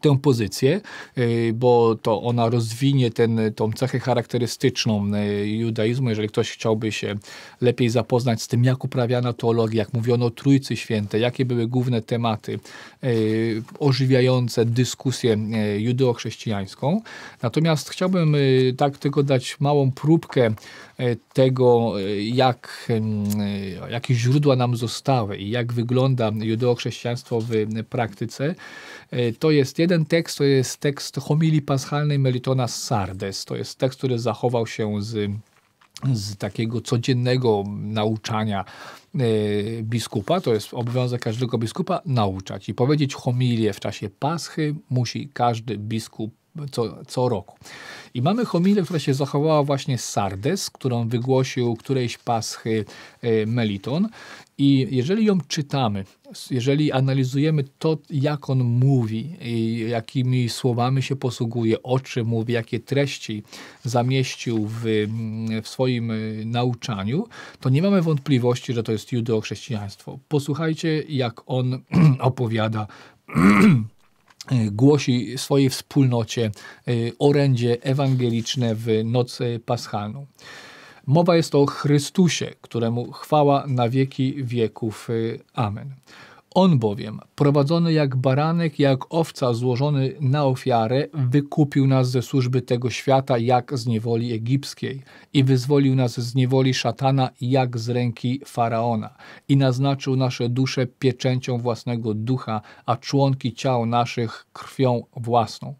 tę pozycję, y, bo to ona rozwinie ten, tą cechę charakterystyczną y, judaizmu, jeżeli ktoś chciałby się lepiej zapoznać z tym, jak uprawiano teologię, jak mówiono o Trójcy święte, jakie były główne tematy y, ożywiające dyskusję judeo-chrześcijańską. Natomiast chciałbym tak tylko dać małą próbkę tego, jak, jakie źródła nam zostały i jak wygląda judeo-chrześcijaństwo w praktyce. To jest Jeden tekst to jest tekst homilii paschalnej Melitona Sardes. To jest tekst, który zachował się z z takiego codziennego nauczania e, biskupa, to jest obowiązek każdego biskupa nauczać i powiedzieć homilię w czasie paschy musi każdy biskup co, co roku. I mamy homilę, która się zachowała właśnie z Sardes, którą wygłosił którejś paschy e, Meliton. I jeżeli ją czytamy, jeżeli analizujemy to, jak on mówi, jakimi słowami się posługuje, o czym mówi, jakie treści zamieścił w, w swoim e, nauczaniu, to nie mamy wątpliwości, że to jest chrześcijaństwo. Posłuchajcie, jak on opowiada Y, głosi swojej wspólnocie y, orędzie ewangeliczne w noc paschalną. Mowa jest o Chrystusie, któremu chwała na wieki wieków. Y, amen. On bowiem, prowadzony jak baranek, jak owca złożony na ofiarę, wykupił nas ze służby tego świata, jak z niewoli egipskiej, i wyzwolił nas z niewoli szatana, jak z ręki faraona, i naznaczył nasze dusze pieczęcią własnego ducha, a członki ciał naszych krwią własną.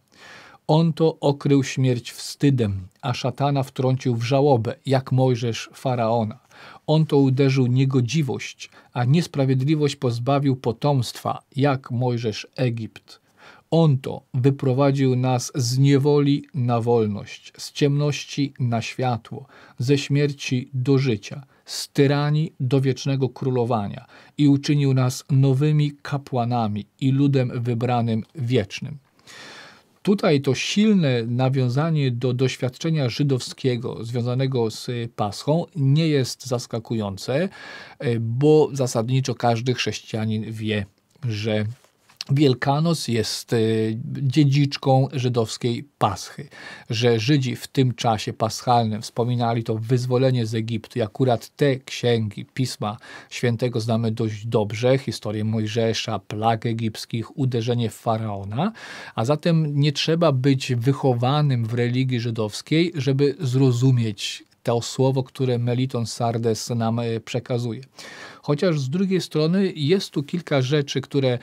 On to okrył śmierć wstydem, a szatana wtrącił w żałobę, jak Mojżesz faraona. On to uderzył niegodziwość, a niesprawiedliwość pozbawił potomstwa, jak Mojżesz Egipt. On to wyprowadził nas z niewoli na wolność, z ciemności na światło, ze śmierci do życia, z tyranii do wiecznego królowania i uczynił nas nowymi kapłanami i ludem wybranym wiecznym. Tutaj to silne nawiązanie do doświadczenia żydowskiego związanego z Paschą nie jest zaskakujące, e, bo zasadniczo każdy chrześcijanin wie, że Wielkanoc jest e, dziedziczką żydowskiej Paschy, że Żydzi w tym czasie paschalnym wspominali to wyzwolenie z Egiptu i akurat te księgi, pisma świętego znamy dość dobrze, historię Mojżesza, plag egipskich, uderzenie Faraona, a zatem nie trzeba być wychowanym w religii żydowskiej, żeby zrozumieć to słowo, które Meliton Sardes nam e, przekazuje. Chociaż z drugiej strony jest tu kilka rzeczy, które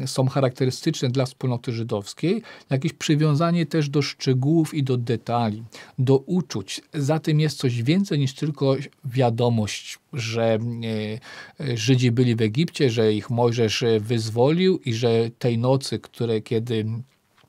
e, są charakterystyczne dla wspólnoty żydowskiej, jakieś przywiązanie też do szczegółów i do detali, do uczuć. Za tym jest coś więcej niż tylko wiadomość, że e, Żydzi byli w Egipcie, że ich Mojżesz wyzwolił i że tej nocy, które kiedy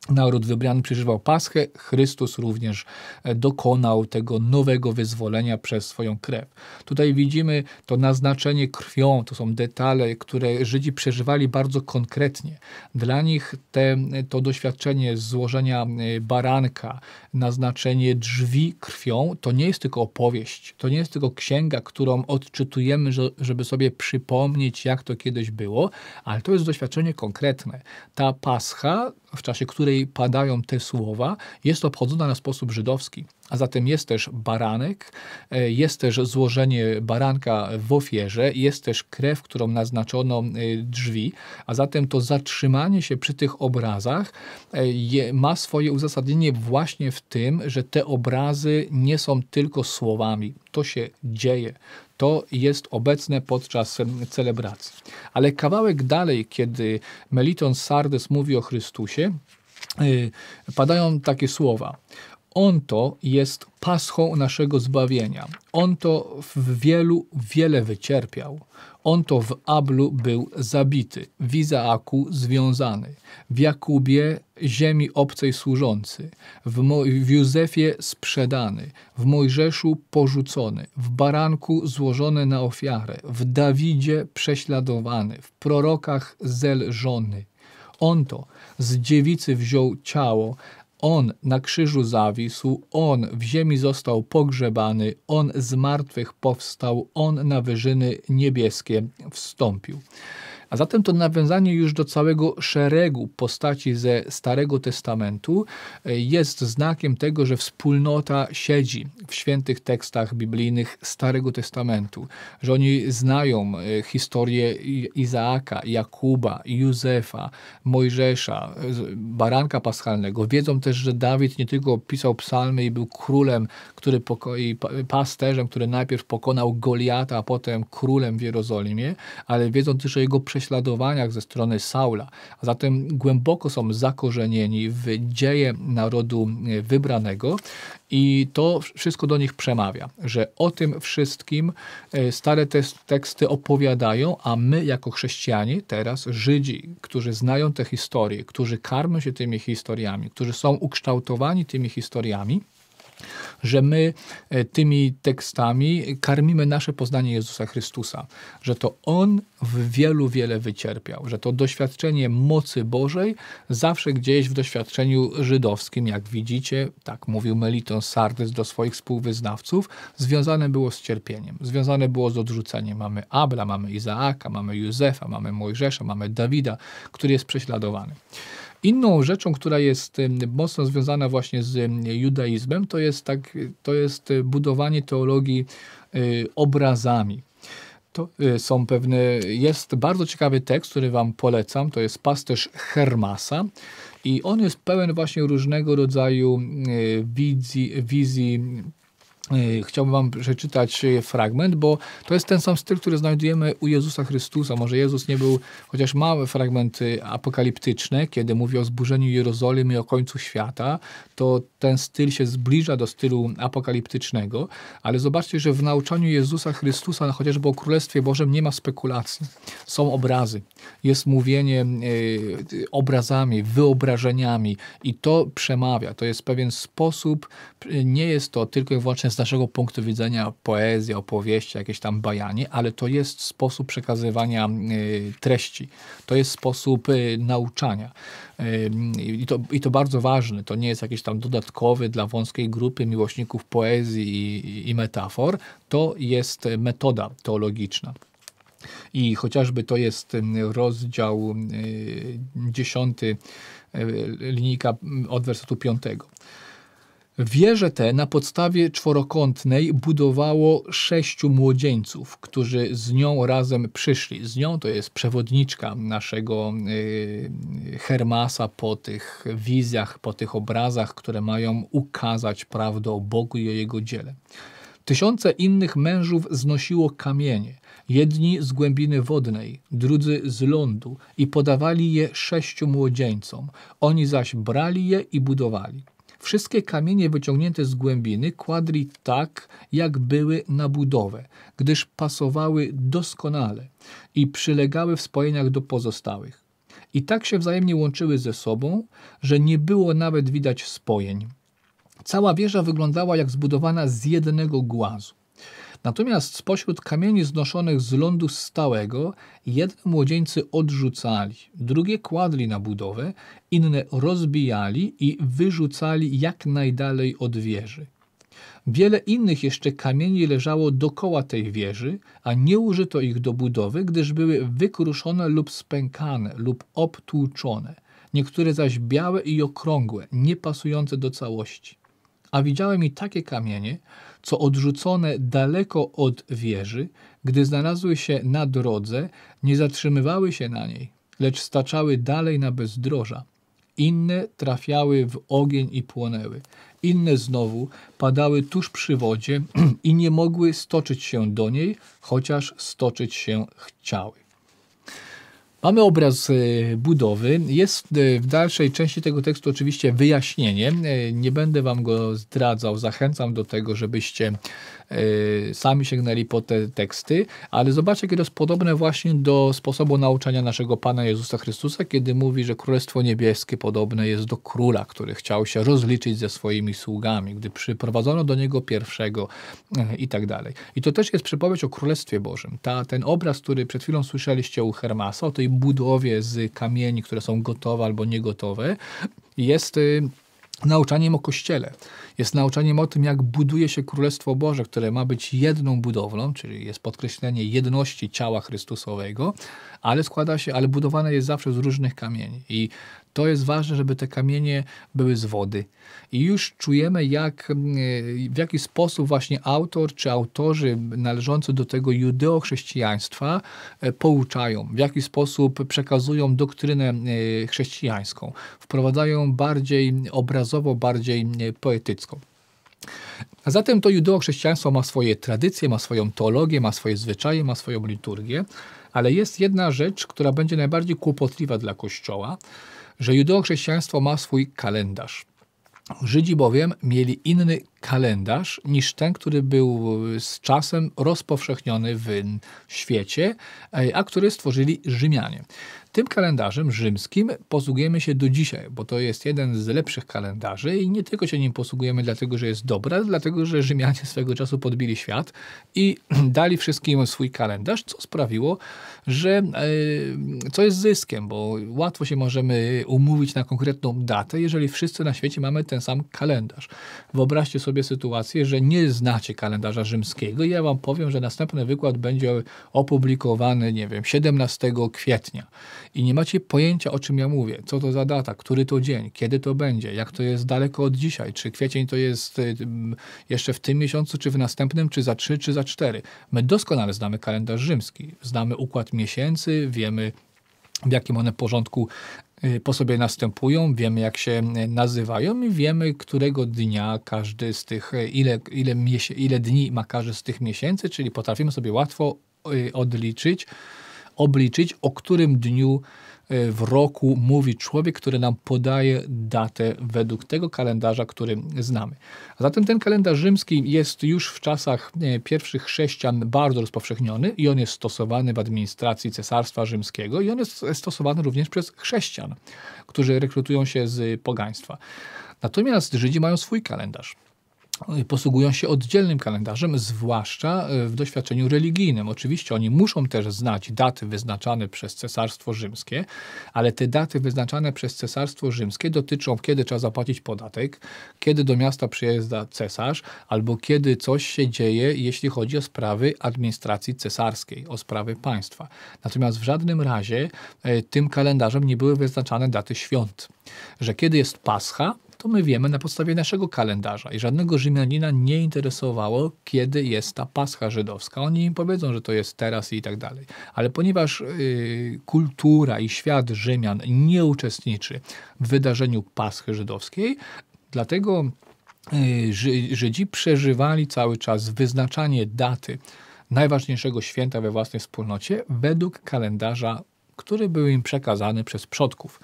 Naród wybrany przeżywał Paschę, Chrystus również e, dokonał tego nowego wyzwolenia przez swoją krew. Tutaj widzimy to naznaczenie krwią, to są detale, które Żydzi przeżywali bardzo konkretnie. Dla nich te, to doświadczenie złożenia e, baranka, naznaczenie drzwi krwią to nie jest tylko opowieść, to nie jest tylko księga, którą odczytujemy, żeby sobie przypomnieć, jak to kiedyś było, ale to jest doświadczenie konkretne. Ta pascha, w czasie której padają te słowa, jest obchodzona na sposób żydowski a zatem jest też baranek, e, jest też złożenie baranka w ofierze, jest też krew, którą naznaczono e, drzwi, a zatem to zatrzymanie się przy tych obrazach e, ma swoje uzasadnienie właśnie w tym, że te obrazy nie są tylko słowami. To się dzieje to jest obecne podczas celebracji. Ale kawałek dalej, kiedy Meliton Sardes mówi o Chrystusie, padają takie słowa. On to jest paschą naszego zbawienia. On to w wielu wiele wycierpiał. On to w Ablu był zabity, w Izaaku związany, w Jakubie ziemi obcej służący, w, Mo w Józefie sprzedany, w Mojżeszu porzucony, w baranku złożony na ofiarę, w Dawidzie prześladowany, w prorokach zelżony. On to z dziewicy wziął ciało, on na krzyżu zawisł, On w ziemi został pogrzebany, On z martwych powstał, On na wyżyny niebieskie wstąpił. A zatem to nawiązanie już do całego szeregu postaci ze Starego Testamentu e, jest znakiem tego, że wspólnota siedzi w świętych tekstach biblijnych Starego Testamentu, że oni znają e, historię Izaaka, Jakuba, Józefa, Mojżesza, baranka paschalnego. Wiedzą też, że Dawid nie tylko pisał psalmy i był królem, który pokoi, pasterzem, który najpierw pokonał Goliata, a potem królem w Jerozolimie, ale wiedzą też, że jego prześladowaniu prześladowaniach ze strony Saula, a zatem głęboko są zakorzenieni w dzieje narodu e, wybranego i to wszystko do nich przemawia, że o tym wszystkim e, stare te teksty opowiadają, a my jako chrześcijanie, teraz Żydzi, którzy znają te historie, którzy karmią się tymi historiami, którzy są ukształtowani tymi historiami, że my e, tymi tekstami karmimy nasze poznanie Jezusa Chrystusa, że to On w wielu wiele wycierpiał, że to doświadczenie mocy Bożej zawsze gdzieś w doświadczeniu żydowskim, jak widzicie, tak mówił Meliton Sardes do swoich współwyznawców, związane było z cierpieniem, związane było z odrzuceniem. Mamy Abla, mamy Izaaka, mamy Józefa, mamy Mojżesza, mamy Dawida, który jest prześladowany. Inną rzeczą, która jest mocno związana właśnie z judaizmem, to jest, tak, to jest e, budowanie teologii e, obrazami. To e, są pewne, jest bardzo ciekawy tekst, który Wam polecam, to jest pasterz Hermasa i on jest pełen właśnie różnego rodzaju wizji, wizji Y, chciałbym wam przeczytać y, fragment, bo to jest ten sam styl, który znajdujemy u Jezusa Chrystusa. Może Jezus nie był, chociaż mały fragment y, apokaliptyczny, kiedy mówi o zburzeniu Jerozolimy i o końcu świata, to ten styl się zbliża do stylu apokaliptycznego, ale zobaczcie, że w nauczaniu Jezusa Chrystusa, no chociażby o Królestwie Bożym, nie ma spekulacji. Są obrazy, jest mówienie obrazami, wyobrażeniami i to przemawia. To jest pewien sposób, nie jest to tylko i wyłącznie z naszego punktu widzenia poezja, opowieści, jakieś tam bajanie, ale to jest sposób przekazywania y, treści, to jest sposób y, nauczania. Y, I to, I to bardzo ważne, to nie jest jakiś tam dodatkowy dla wąskiej grupy miłośników poezji i, i metafor, to jest metoda teologiczna. I chociażby to jest rozdział dziesiąty linijka od wersetu piątego. Wieże te na podstawie czworokątnej budowało sześciu młodzieńców, którzy z nią razem przyszli. Z nią to jest przewodniczka naszego y, Hermasa po tych wizjach, po tych obrazach, które mają ukazać prawdę o Bogu i o Jego dziele. Tysiące innych mężów znosiło kamienie, jedni z głębiny wodnej, drudzy z lądu i podawali je sześciu młodzieńcom. Oni zaś brali je i budowali. Wszystkie kamienie wyciągnięte z głębiny kładli tak, jak były na budowę, gdyż pasowały doskonale i przylegały w spojeniach do pozostałych. I tak się wzajemnie łączyły ze sobą, że nie było nawet widać spojeń. Cała wieża wyglądała jak zbudowana z jednego głazu. Natomiast spośród kamieni znoszonych z lądu stałego jedne młodzieńcy odrzucali, drugie kładli na budowę inne rozbijali i wyrzucali jak najdalej od wieży. Wiele innych jeszcze kamieni leżało dokoła tej wieży, a nie użyto ich do budowy, gdyż były wykruszone lub spękane lub obtłuczone, niektóre zaś białe i okrągłe, niepasujące do całości. A widziałem i takie kamienie, co odrzucone daleko od wieży, gdy znalazły się na drodze, nie zatrzymywały się na niej, lecz staczały dalej na bezdroża inne trafiały w ogień i płonęły. Inne znowu padały tuż przy wodzie i nie mogły stoczyć się do niej, chociaż stoczyć się chciały. Mamy obraz e, budowy. Jest e, w dalszej części tego tekstu oczywiście wyjaśnienie. E, nie będę Wam go zdradzał. Zachęcam do tego, żebyście Y, sami sięgnęli po te teksty, ale zobaczcie, kiedy jest podobne właśnie do sposobu nauczania naszego Pana Jezusa Chrystusa, kiedy mówi, że Królestwo Niebieskie podobne jest do króla, który chciał się rozliczyć ze swoimi sługami, gdy przyprowadzono do niego pierwszego y, i tak dalej. I to też jest przypowiedź o Królestwie Bożym. Ta, ten obraz, który przed chwilą słyszeliście u Hermasa, o tej budowie z kamieni, które są gotowe albo niegotowe, jest y, nauczaniem o Kościele, jest nauczaniem o tym, jak buduje się Królestwo Boże, które ma być jedną budowlą, czyli jest podkreślenie jedności ciała Chrystusowego, ale składa się, ale budowane jest zawsze z różnych kamieni. I to jest ważne, żeby te kamienie były z wody. I już czujemy, jak, mm, e, w jaki sposób właśnie autor czy autorzy należący do tego judeochrześcijaństwa chrześcijaństwa pouczają, w jaki sposób przekazują doktrynę e, chrześcijańską. Wprowadzają bardziej obrazowo, bardziej e, poetycką. A zatem to judeochrześcijaństwo chrześcijaństwo ma swoje tradycje, ma swoją teologię, ma swoje zwyczaje, ma swoją liturgię, ale jest jedna rzecz, która będzie najbardziej kłopotliwa dla Kościoła, że chrześcijaństwo ma swój kalendarz. Żydzi bowiem mieli inny kalendarz niż ten, który był e, z czasem rozpowszechniony w świecie, e, a który stworzyli Rzymianie. Tym kalendarzem rzymskim posługujemy się do dzisiaj, bo to jest jeden z lepszych kalendarzy i nie tylko się nim posługujemy dlatego, że jest dobra, dlatego, że Rzymianie swego czasu podbili świat i dali wszystkim swój kalendarz, co sprawiło, że e, co jest zyskiem, bo łatwo się możemy umówić na konkretną datę, jeżeli wszyscy na świecie mamy ten sam kalendarz. Wyobraźcie sobie, sobie sytuację, że nie znacie kalendarza rzymskiego. Ja wam powiem, że następny wykład będzie opublikowany, nie wiem, 17 kwietnia i nie macie pojęcia, o czym ja mówię, co to za data, który to dzień, kiedy to będzie, jak to jest daleko od dzisiaj, czy kwiecień to jest y, jeszcze w tym miesiącu, czy w następnym, czy za trzy, czy za cztery. My doskonale znamy kalendarz rzymski, znamy układ miesięcy, wiemy w jakim one porządku Y, po sobie następują, wiemy jak się y, nazywają i wiemy którego dnia każdy z tych, y, ile, ile, ile dni ma każdy z tych miesięcy, czyli potrafimy sobie łatwo odliczyć, obliczyć o którym dniu E, w roku mówi człowiek, który nam podaje datę według tego kalendarza, który znamy. A zatem ten kalendarz rzymski jest już w czasach e, pierwszych chrześcijan bardzo rozpowszechniony i on jest stosowany w administracji Cesarstwa Rzymskiego i on jest stosowany również przez chrześcijan, którzy rekrutują się z pogaństwa. Natomiast Żydzi mają swój kalendarz. No posługują się oddzielnym kalendarzem, zwłaszcza e, w doświadczeniu religijnym. Oczywiście oni muszą też znać daty wyznaczane przez Cesarstwo Rzymskie, ale te daty wyznaczane przez Cesarstwo Rzymskie dotyczą, kiedy trzeba zapłacić podatek, kiedy do miasta przyjeżdża cesarz, albo kiedy coś się dzieje, jeśli chodzi o sprawy administracji cesarskiej, o sprawy państwa. Natomiast w żadnym razie e, tym kalendarzem nie były wyznaczane daty świąt. Że kiedy jest Pascha, to my wiemy na podstawie naszego kalendarza i żadnego Rzymianina nie interesowało, kiedy jest ta Pascha żydowska. Oni im powiedzą, że to jest teraz i tak dalej. Ale ponieważ y, kultura i świat Rzymian nie uczestniczy w wydarzeniu Paschy żydowskiej, dlatego y, Żydzi przeżywali cały czas wyznaczanie daty najważniejszego święta we własnej wspólnocie według kalendarza, który był im przekazany przez przodków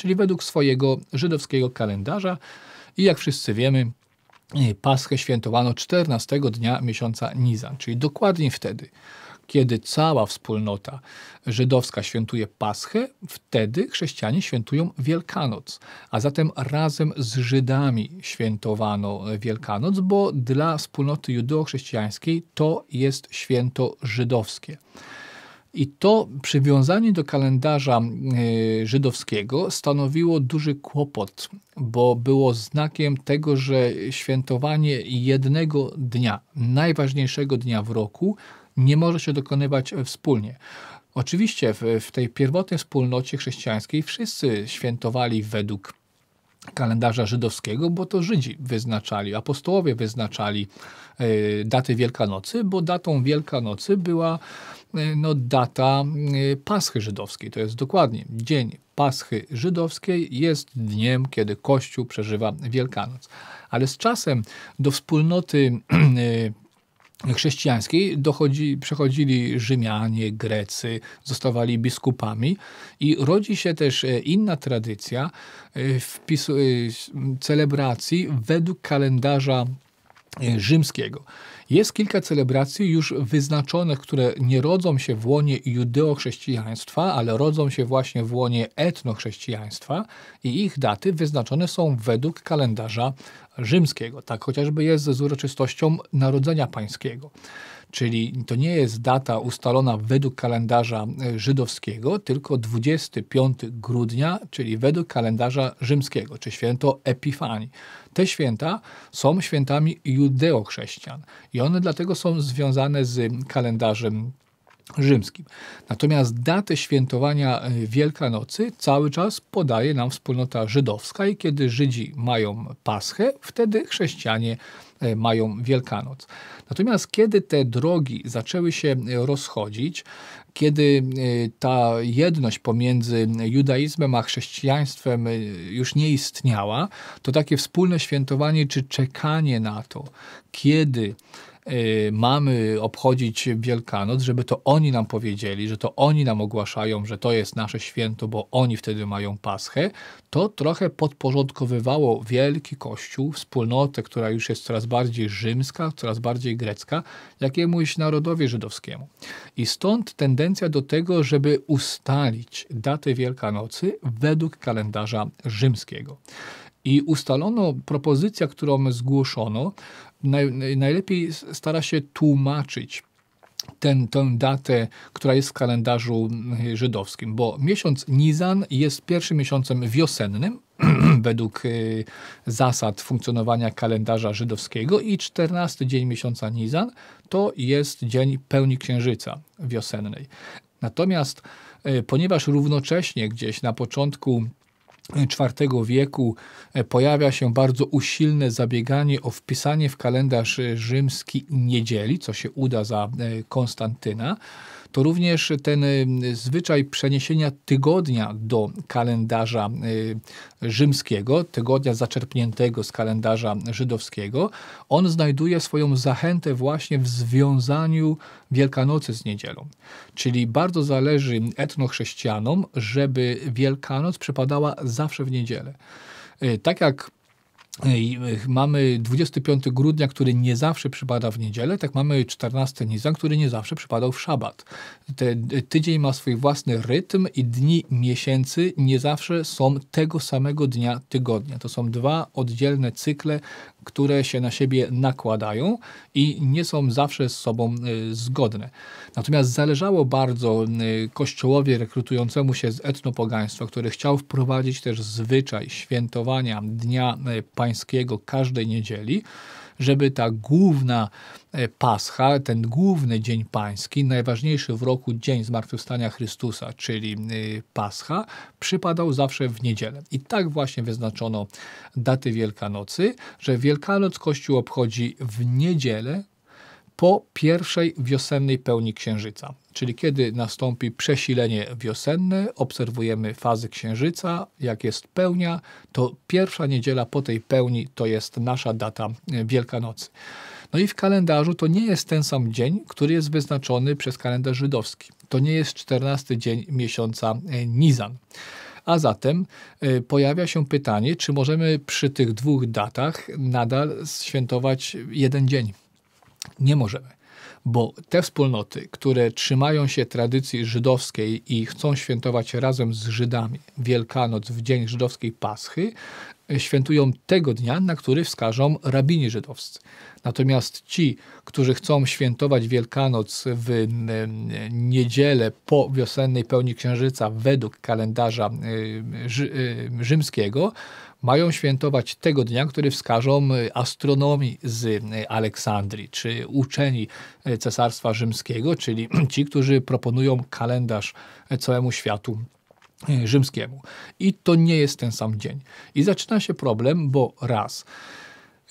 czyli według swojego żydowskiego kalendarza. I jak wszyscy wiemy, y, Paschę świętowano 14 dnia miesiąca Nizan, czyli dokładnie wtedy, kiedy cała wspólnota żydowska świętuje Paschę, wtedy chrześcijanie świętują Wielkanoc. A zatem razem z Żydami świętowano Wielkanoc, bo dla wspólnoty judeo-chrześcijańskiej to jest święto żydowskie. I to przywiązanie do kalendarza e, żydowskiego stanowiło duży kłopot, bo było znakiem tego, że świętowanie jednego dnia, najważniejszego dnia w roku, nie może się dokonywać wspólnie. Oczywiście w, w tej pierwotnej wspólnocie chrześcijańskiej wszyscy świętowali według kalendarza żydowskiego, bo to Żydzi wyznaczali, apostołowie wyznaczali e, daty Wielkanocy, bo datą Wielkanocy była no, data y, Paschy Żydowskiej, to jest dokładnie dzień Paschy Żydowskiej jest dniem, kiedy Kościół przeżywa Wielkanoc. Ale z czasem do wspólnoty y, chrześcijańskiej dochodzi, przechodzili Rzymianie, Grecy, zostawali biskupami i rodzi się też e, inna tradycja e, wpisu, e, celebracji według kalendarza rzymskiego. Jest kilka celebracji już wyznaczonych, które nie rodzą się w łonie judeochrześcijaństwa, ale rodzą się właśnie w łonie etnochrześcijaństwa i ich daty wyznaczone są według kalendarza rzymskiego. Tak chociażby jest z uroczystością Narodzenia Pańskiego. Czyli to nie jest data ustalona według kalendarza e, żydowskiego, tylko 25 grudnia, czyli według kalendarza rzymskiego, czy święto Epifanii. Te święta są świętami judeochrześcijan i one dlatego są związane z kalendarzem rzymskim. Natomiast datę świętowania e, Wielkanocy cały czas podaje nam wspólnota żydowska i kiedy Żydzi mają Paschę, wtedy chrześcijanie E, mają Wielkanoc. Natomiast kiedy te drogi zaczęły się rozchodzić, kiedy e, ta jedność pomiędzy judaizmem a chrześcijaństwem e, już nie istniała, to takie wspólne świętowanie czy czekanie na to, kiedy Y, mamy obchodzić Wielkanoc, żeby to oni nam powiedzieli, że to oni nam ogłaszają, że to jest nasze święto, bo oni wtedy mają Paschę, to trochę podporządkowywało wielki kościół, wspólnotę, która już jest coraz bardziej rzymska, coraz bardziej grecka, jakiemuś narodowi żydowskiemu. I stąd tendencja do tego, żeby ustalić datę Wielkanocy według kalendarza rzymskiego. I ustalono propozycja, którą zgłoszono, naj, najlepiej stara się tłumaczyć ten, tę datę, która jest w kalendarzu y, żydowskim, bo miesiąc Nizan jest pierwszym miesiącem wiosennym według y, zasad funkcjonowania kalendarza żydowskiego i 14 dzień miesiąca Nizan to jest dzień pełni księżyca wiosennej. Natomiast y, ponieważ równocześnie gdzieś na początku IV wieku e, pojawia się bardzo usilne zabieganie o wpisanie w kalendarz e, rzymski niedzieli, co się uda za e, Konstantyna to również ten y, zwyczaj przeniesienia tygodnia do kalendarza y, rzymskiego, tygodnia zaczerpniętego z kalendarza żydowskiego, on znajduje swoją zachętę właśnie w związaniu Wielkanocy z niedzielą. Czyli bardzo zależy etnochrześcijanom, żeby Wielkanoc przypadała zawsze w niedzielę. Y, tak jak Y, mamy 25 grudnia, który nie zawsze przypada w niedzielę, tak mamy 14 Nizan, który nie zawsze przypadał w szabat. Ten y, tydzień ma swój własny rytm i dni miesięcy nie zawsze są tego samego dnia tygodnia. To są dwa oddzielne cykle, które się na siebie nakładają i nie są zawsze z sobą y, zgodne. Natomiast zależało bardzo y, kościołowi rekrutującemu się z etnopogaństwa, który chciał wprowadzić też zwyczaj świętowania Dnia y, Pańskiego każdej niedzieli, żeby ta główna e, Pascha, ten główny Dzień Pański, najważniejszy w roku Dzień Zmartwychwstania Chrystusa, czyli e, Pascha, przypadał zawsze w niedzielę. I tak właśnie wyznaczono daty Wielkanocy, że Wielkanoc Kościół obchodzi w niedzielę po pierwszej wiosennej pełni Księżyca czyli kiedy nastąpi przesilenie wiosenne, obserwujemy fazy księżyca, jak jest pełnia, to pierwsza niedziela po tej pełni to jest nasza data e, Wielkanocy. No i w kalendarzu to nie jest ten sam dzień, który jest wyznaczony przez kalendarz żydowski. To nie jest 14 dzień miesiąca e, Nizan. A zatem e, pojawia się pytanie, czy możemy przy tych dwóch datach nadal świętować jeden dzień. Nie możemy bo te wspólnoty, które trzymają się tradycji żydowskiej i chcą świętować razem z Żydami Wielkanoc w dzień żydowskiej Paschy, e, świętują tego dnia, na który wskażą rabini żydowscy. Natomiast ci, którzy chcą świętować Wielkanoc w e, niedzielę po wiosennej pełni księżyca według kalendarza e, rzymskiego, mają świętować tego dnia, który wskażą y, astronomi z y, Aleksandrii, czy uczeni y, Cesarstwa Rzymskiego, czyli ci, którzy proponują kalendarz całemu światu rzymskiemu. I to nie jest ten sam dzień. I zaczyna się problem, bo raz –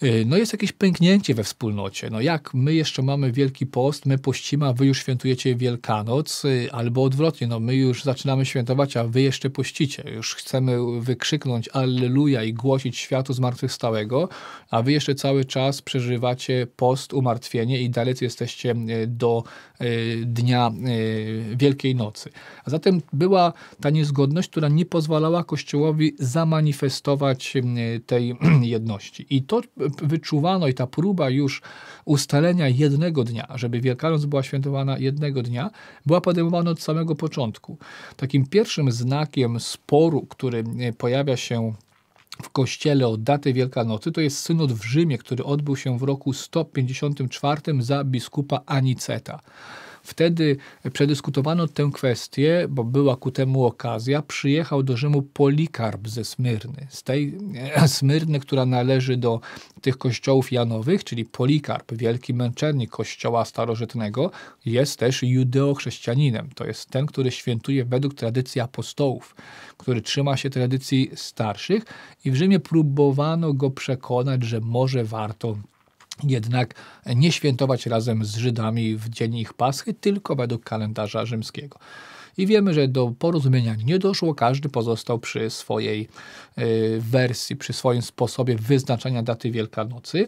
Y, no jest jakieś pęknięcie we wspólnocie. No jak my jeszcze mamy Wielki Post, my pościmy, a wy już świętujecie Wielkanoc, y, albo odwrotnie, no my już zaczynamy świętować, a wy jeszcze pościcie. Już chcemy wykrzyknąć Alleluja i głosić światu zmartwychwstałego, a wy jeszcze cały czas przeżywacie post, umartwienie i dalej jesteście y, do dnia Wielkiej Nocy. A zatem była ta niezgodność, która nie pozwalała Kościołowi zamanifestować tej jedności. I to wyczuwano i ta próba już ustalenia jednego dnia, żeby Wielkanoc była świętowana jednego dnia, była podejmowana od samego początku. Takim pierwszym znakiem sporu, który e, pojawia się w kościele od daty Wielkanocy, to jest synod w Rzymie, który odbył się w roku 154 za biskupa Aniceta. Wtedy przedyskutowano tę kwestię, bo była ku temu okazja. Przyjechał do Rzymu Polikarp ze Smyrny, z tej e, Smyrny, która należy do tych kościołów janowych, czyli Polikarp, wielki męczennik kościoła starożytnego, jest też judeochrześcijaninem. To jest ten, który świętuje według tradycji apostołów, który trzyma się tradycji starszych i w Rzymie próbowano go przekonać, że może warto jednak nie świętować razem z Żydami w dzień ich Paschy, tylko według kalendarza rzymskiego i wiemy, że do porozumienia nie doszło, każdy pozostał przy swojej e, wersji, przy swoim sposobie wyznaczania daty Wielkanocy.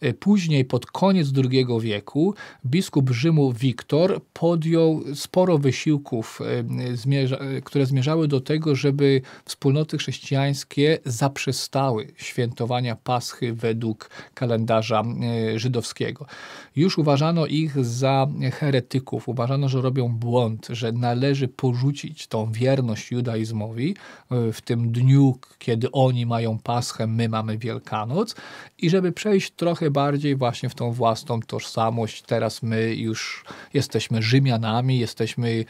E, później, pod koniec II wieku, biskup Rzymu Wiktor podjął sporo wysiłków, e, które zmierzały do tego, żeby wspólnoty chrześcijańskie zaprzestały świętowania Paschy według kalendarza żydowskiego. Już uważano ich za heretyków, uważano, że robią błąd, że należy porzucić tą wierność judaizmowi y, w tym dniu, kiedy oni mają Paschę, my mamy Wielkanoc i żeby przejść trochę bardziej właśnie w tą własną tożsamość. Teraz my już jesteśmy Rzymianami, jesteśmy y,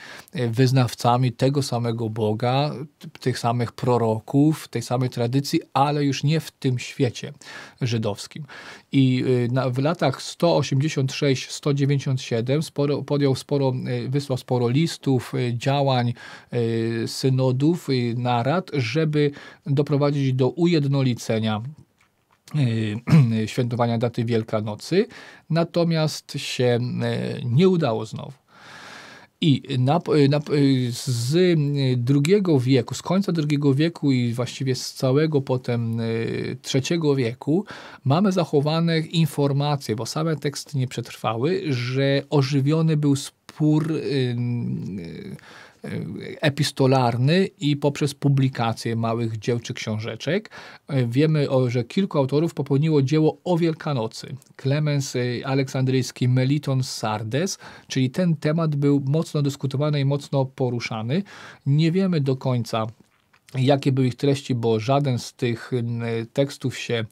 wyznawcami tego samego Boga, tych samych proroków, tej samej tradycji, ale już nie w tym świecie żydowskim. I y, w latach 186-197 podjął sporo, wysłał sporo listów, działań y, synodów, y, narad, żeby doprowadzić do ujednolicenia y, świętowania daty Wielkanocy, natomiast się nie udało znowu. I na, na, z II wieku, z końca II wieku i właściwie z całego potem III wieku mamy zachowane informacje, bo same teksty nie przetrwały, że ożywiony był spór spór y, epistolarny i poprzez publikację małych dzieł czy książeczek. Y, wiemy, że kilku autorów popełniło dzieło o Wielkanocy. Klemens y, Aleksandryjski, Meliton Sardes, czyli ten temat był mocno dyskutowany i mocno poruszany. Nie wiemy do końca, jakie były ich treści, bo żaden z tych tekstów się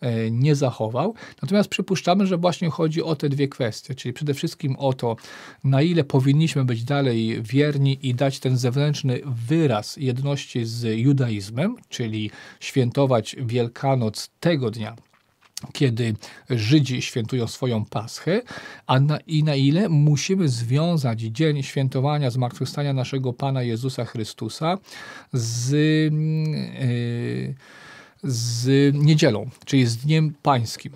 e, nie zachował. Natomiast przypuszczamy, że właśnie chodzi o te dwie kwestie, czyli przede wszystkim o to, na ile powinniśmy być dalej wierni i dać ten zewnętrzny wyraz jedności z judaizmem, czyli świętować Wielkanoc tego dnia, kiedy Żydzi świętują swoją Paschę, a na, i na ile musimy związać dzień świętowania zmartwychwstania naszego Pana Jezusa Chrystusa z, yy, z niedzielą, czyli z Dniem Pańskim.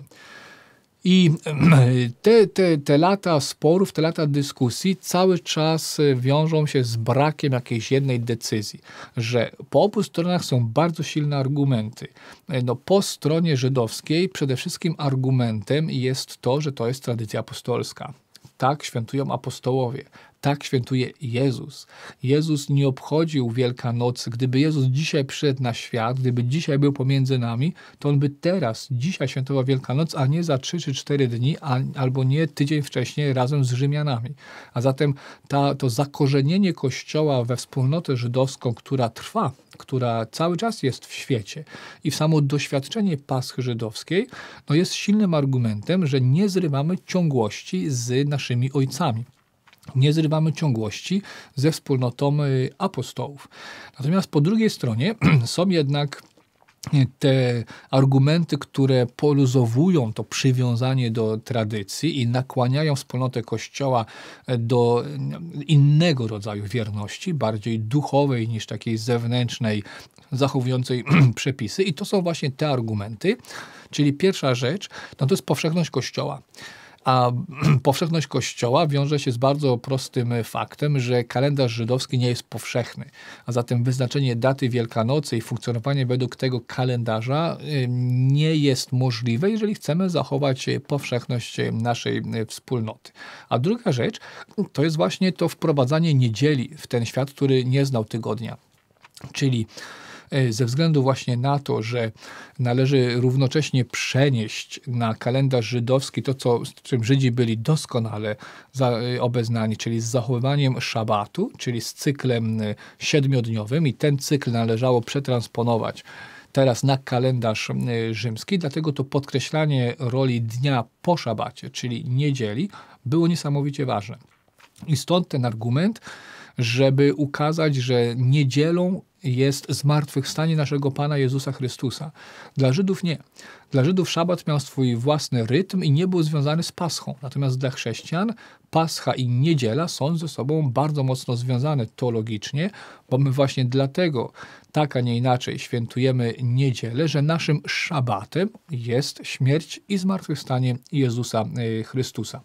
I te, te, te lata sporów, te lata dyskusji cały czas y, wiążą się z brakiem jakiejś jednej decyzji, że po obu stronach są bardzo silne argumenty. E, no, po stronie żydowskiej przede wszystkim argumentem jest to, że to jest tradycja apostolska. Tak świętują apostołowie. Tak świętuje Jezus. Jezus nie obchodził Wielkanocy. Gdyby Jezus dzisiaj przyszedł na świat, gdyby dzisiaj był pomiędzy nami, to on by teraz, dzisiaj świętował Wielkanoc, a nie za 3 czy 4 dni, a, albo nie tydzień wcześniej razem z Rzymianami. A zatem ta, to zakorzenienie Kościoła we wspólnotę żydowską, która trwa, która cały czas jest w świecie i w samo doświadczenie Paschy żydowskiej, no jest silnym argumentem, że nie zrywamy ciągłości z naszymi ojcami nie zrywamy ciągłości ze wspólnotą y, apostołów. Natomiast po drugiej stronie są jednak y, te argumenty, które poluzowują to przywiązanie do tradycji i nakłaniają wspólnotę Kościoła y, do innego rodzaju wierności, bardziej duchowej niż takiej zewnętrznej, zachowującej przepisy. I to są właśnie te argumenty. Czyli pierwsza rzecz, no to jest powszechność Kościoła. A powszechność Kościoła wiąże się z bardzo prostym faktem, że kalendarz żydowski nie jest powszechny, a zatem wyznaczenie daty Wielkanocy i funkcjonowanie według tego kalendarza y, nie jest możliwe, jeżeli chcemy zachować powszechność naszej wspólnoty. A druga rzecz to jest właśnie to wprowadzanie niedzieli w ten świat, który nie znał tygodnia. Czyli E, ze względu właśnie na to, że należy równocześnie przenieść na kalendarz żydowski to, co, z czym Żydzi byli doskonale za, e, obeznani, czyli z zachowywaniem szabatu, czyli z cyklem e, siedmiodniowym i ten cykl należało przetransponować teraz na kalendarz rzymski, dlatego to podkreślanie roli dnia po szabacie, czyli niedzieli, było niesamowicie ważne. I stąd ten argument, żeby ukazać, że niedzielą jest zmartwychwstanie naszego Pana Jezusa Chrystusa. Dla Żydów nie. Dla Żydów szabat miał swój własny rytm i nie był związany z Paschą. Natomiast dla chrześcijan Pascha i niedziela są ze sobą bardzo mocno związane teologicznie, bo my właśnie dlatego tak, a nie inaczej świętujemy niedzielę, że naszym szabatem jest śmierć i zmartwychwstanie Jezusa e, Chrystusa.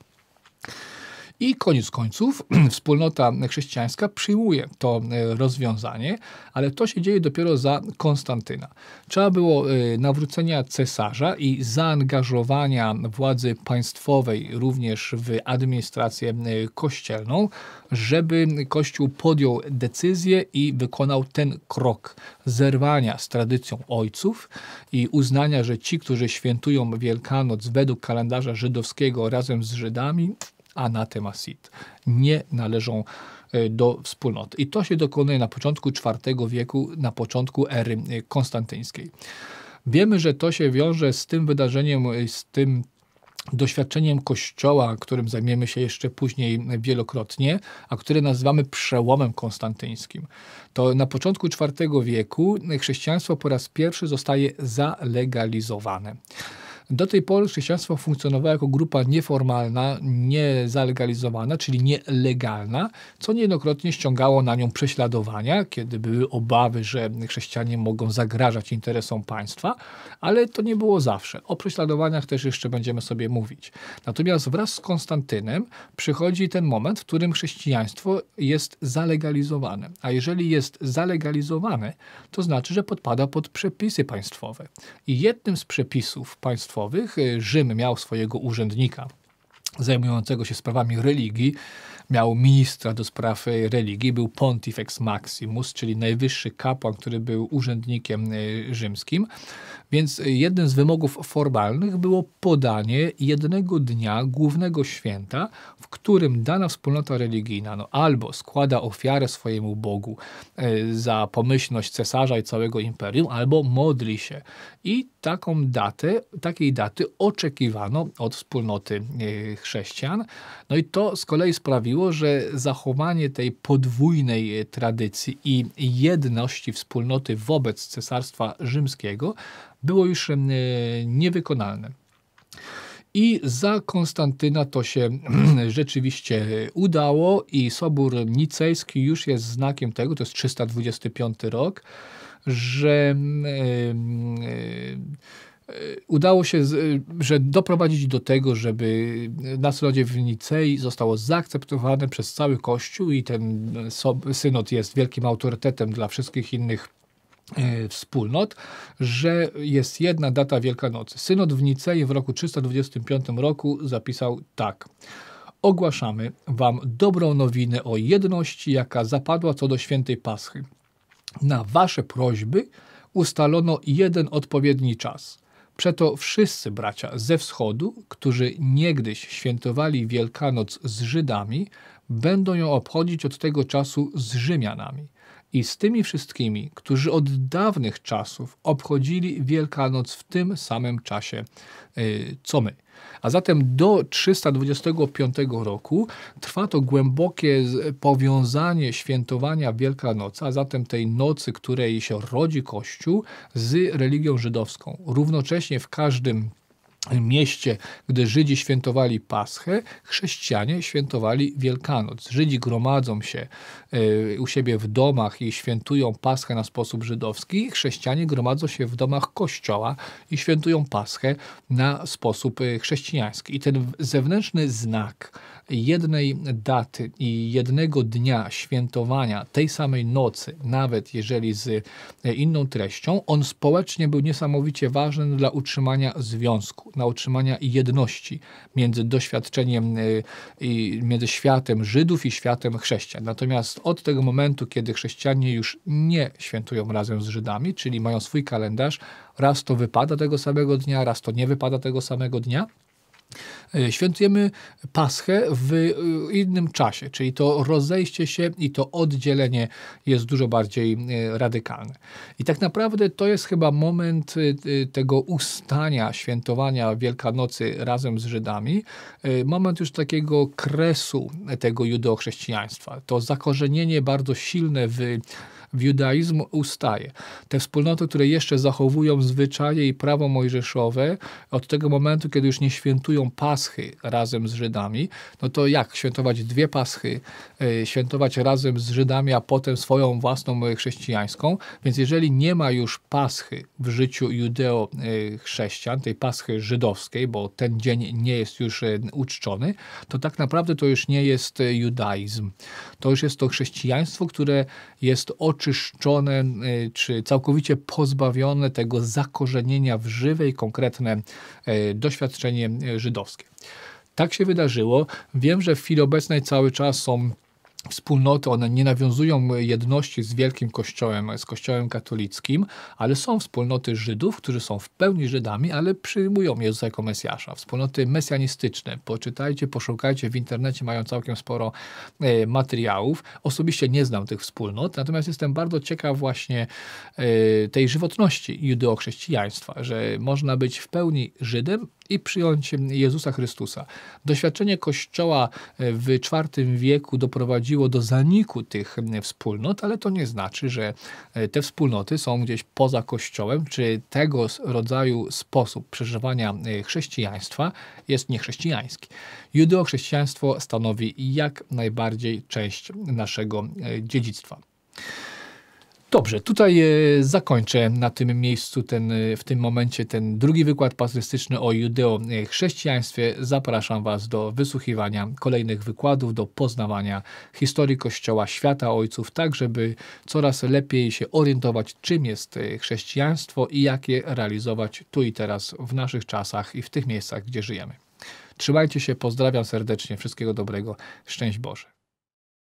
I koniec końców wspólnota chrześcijańska przyjmuje to e, rozwiązanie, ale to się dzieje dopiero za Konstantyna. Trzeba było e, nawrócenia cesarza i zaangażowania władzy państwowej również w administrację e, kościelną, żeby Kościół podjął decyzję i wykonał ten krok zerwania z tradycją ojców i uznania, że ci, którzy świętują Wielkanoc według kalendarza żydowskiego razem z Żydami, anatemasit. Nie należą e, do wspólnoty. I to się dokonuje na początku IV wieku, na początku ery e, konstantyńskiej. Wiemy, że to się wiąże z tym wydarzeniem, e, z tym doświadczeniem Kościoła, którym zajmiemy się jeszcze później wielokrotnie, a które nazywamy przełomem konstantyńskim. To na początku IV wieku chrześcijaństwo po raz pierwszy zostaje zalegalizowane. Do tej pory chrześcijaństwo funkcjonowało jako grupa nieformalna, niezalegalizowana, czyli nielegalna, co niejednokrotnie ściągało na nią prześladowania, kiedy były obawy, że chrześcijanie mogą zagrażać interesom państwa, ale to nie było zawsze. O prześladowaniach też jeszcze będziemy sobie mówić. Natomiast wraz z Konstantynem przychodzi ten moment, w którym chrześcijaństwo jest zalegalizowane. A jeżeli jest zalegalizowane, to znaczy, że podpada pod przepisy państwowe. I jednym z przepisów państwowych, państwowych. Y, Rzym miał swojego urzędnika zajmującego się sprawami religii, miał ministra do spraw y, religii, był Pontifex Maximus, czyli najwyższy kapłan, który był urzędnikiem y, rzymskim. Więc y, jednym z wymogów formalnych było podanie jednego dnia głównego święta, w którym dana wspólnota religijna no, albo składa ofiarę swojemu Bogu y, za pomyślność cesarza i całego imperium, albo modli się. I taką datę, takiej daty oczekiwano od wspólnoty y, chrześcijan. No i to z kolei sprawiło, że zachowanie tej podwójnej tradycji i jedności wspólnoty wobec cesarstwa rzymskiego było już e, niewykonalne. I za Konstantyna to się rzeczywiście e, udało i Sobór Nicejski już jest znakiem tego, to jest 325 rok, że e, udało się, że doprowadzić do tego, żeby na synodzie w Nicei zostało zaakceptowane przez cały Kościół i ten synod jest wielkim autorytetem dla wszystkich innych E, wspólnot, że jest jedna data Wielkanocy. Synod w Nicei w roku 325 roku zapisał tak. Ogłaszamy wam dobrą nowinę o jedności, jaka zapadła co do świętej Paschy. Na wasze prośby ustalono jeden odpowiedni czas. Przeto wszyscy bracia ze wschodu, którzy niegdyś świętowali Wielkanoc z Żydami, będą ją obchodzić od tego czasu z Rzymianami – i z tymi wszystkimi, którzy od dawnych czasów obchodzili Wielkanoc w tym samym czasie y, co my. A zatem do 325 roku trwa to głębokie powiązanie świętowania Wielkanocy, a zatem tej nocy, której się rodzi Kościół, z religią żydowską. Równocześnie w każdym mieście, gdy Żydzi świętowali Paschę, chrześcijanie świętowali Wielkanoc. Żydzi gromadzą się e, u siebie w domach i świętują Paschę na sposób żydowski, chrześcijanie gromadzą się w domach kościoła i świętują Paschę na sposób e, chrześcijański. I ten zewnętrzny znak jednej daty i jednego dnia świętowania tej samej nocy, nawet jeżeli z e, inną treścią, on społecznie był niesamowicie ważny dla utrzymania związku, dla utrzymania jedności między doświadczeniem, e, między światem Żydów i światem chrześcijan. Natomiast od tego momentu, kiedy chrześcijanie już nie świętują razem z Żydami, czyli mają swój kalendarz, raz to wypada tego samego dnia, raz to nie wypada tego samego dnia, E, świętujemy Paschę w e, innym czasie, czyli to rozejście się i to oddzielenie jest dużo bardziej e, radykalne. I tak naprawdę to jest chyba moment tego ustania, świętowania Wielkanocy razem z Żydami, moment już takiego kresu tego judeochrześcijaństwa. To zakorzenienie bardzo silne w w judaizm ustaje. Te wspólnoty, które jeszcze zachowują zwyczaje i prawo mojżeszowe, od tego momentu, kiedy już nie świętują Paschy razem z Żydami, no to jak świętować dwie Paschy, e, świętować razem z Żydami, a potem swoją własną e, chrześcijańską? Więc jeżeli nie ma już Paschy w życiu judeo-chrześcijan, e, tej Paschy żydowskiej, bo ten dzień nie jest już uczczony, to tak naprawdę to już nie jest judaizm. To już jest to chrześcijaństwo, które jest oczywiste oczyszczone y, czy całkowicie pozbawione tego zakorzenienia w żywe i konkretne y, doświadczenie y, żydowskie. Tak się wydarzyło. Wiem, że w chwili obecnej cały czas są wspólnoty, one nie nawiązują jedności z wielkim kościołem, z kościołem katolickim, ale są wspólnoty Żydów, którzy są w pełni Żydami, ale przyjmują Jezusa jako Mesjasza. Wspólnoty mesjanistyczne. Poczytajcie, poszukajcie, w internecie mają całkiem sporo e, materiałów. Osobiście nie znam tych wspólnot, natomiast jestem bardzo ciekaw właśnie e, tej żywotności judeochrześcijaństwa, że można być w pełni Żydem, i przyjąć Jezusa Chrystusa. Doświadczenie Kościoła w IV wieku doprowadziło do zaniku tych wspólnot, ale to nie znaczy, że te wspólnoty są gdzieś poza Kościołem, czy tego rodzaju sposób przeżywania chrześcijaństwa jest niechrześcijański. chrześcijaństwo stanowi jak najbardziej część naszego dziedzictwa. Dobrze, tutaj e, zakończę na tym miejscu, ten, e, w tym momencie ten drugi wykład patrystyczny o judeo-chrześcijaństwie. Zapraszam Was do wysłuchiwania kolejnych wykładów, do poznawania historii Kościoła, świata ojców, tak żeby coraz lepiej się orientować, czym jest e, chrześcijaństwo i jak je realizować tu i teraz, w naszych czasach i w tych miejscach, gdzie żyjemy. Trzymajcie się, pozdrawiam serdecznie, wszystkiego dobrego, szczęść Boże.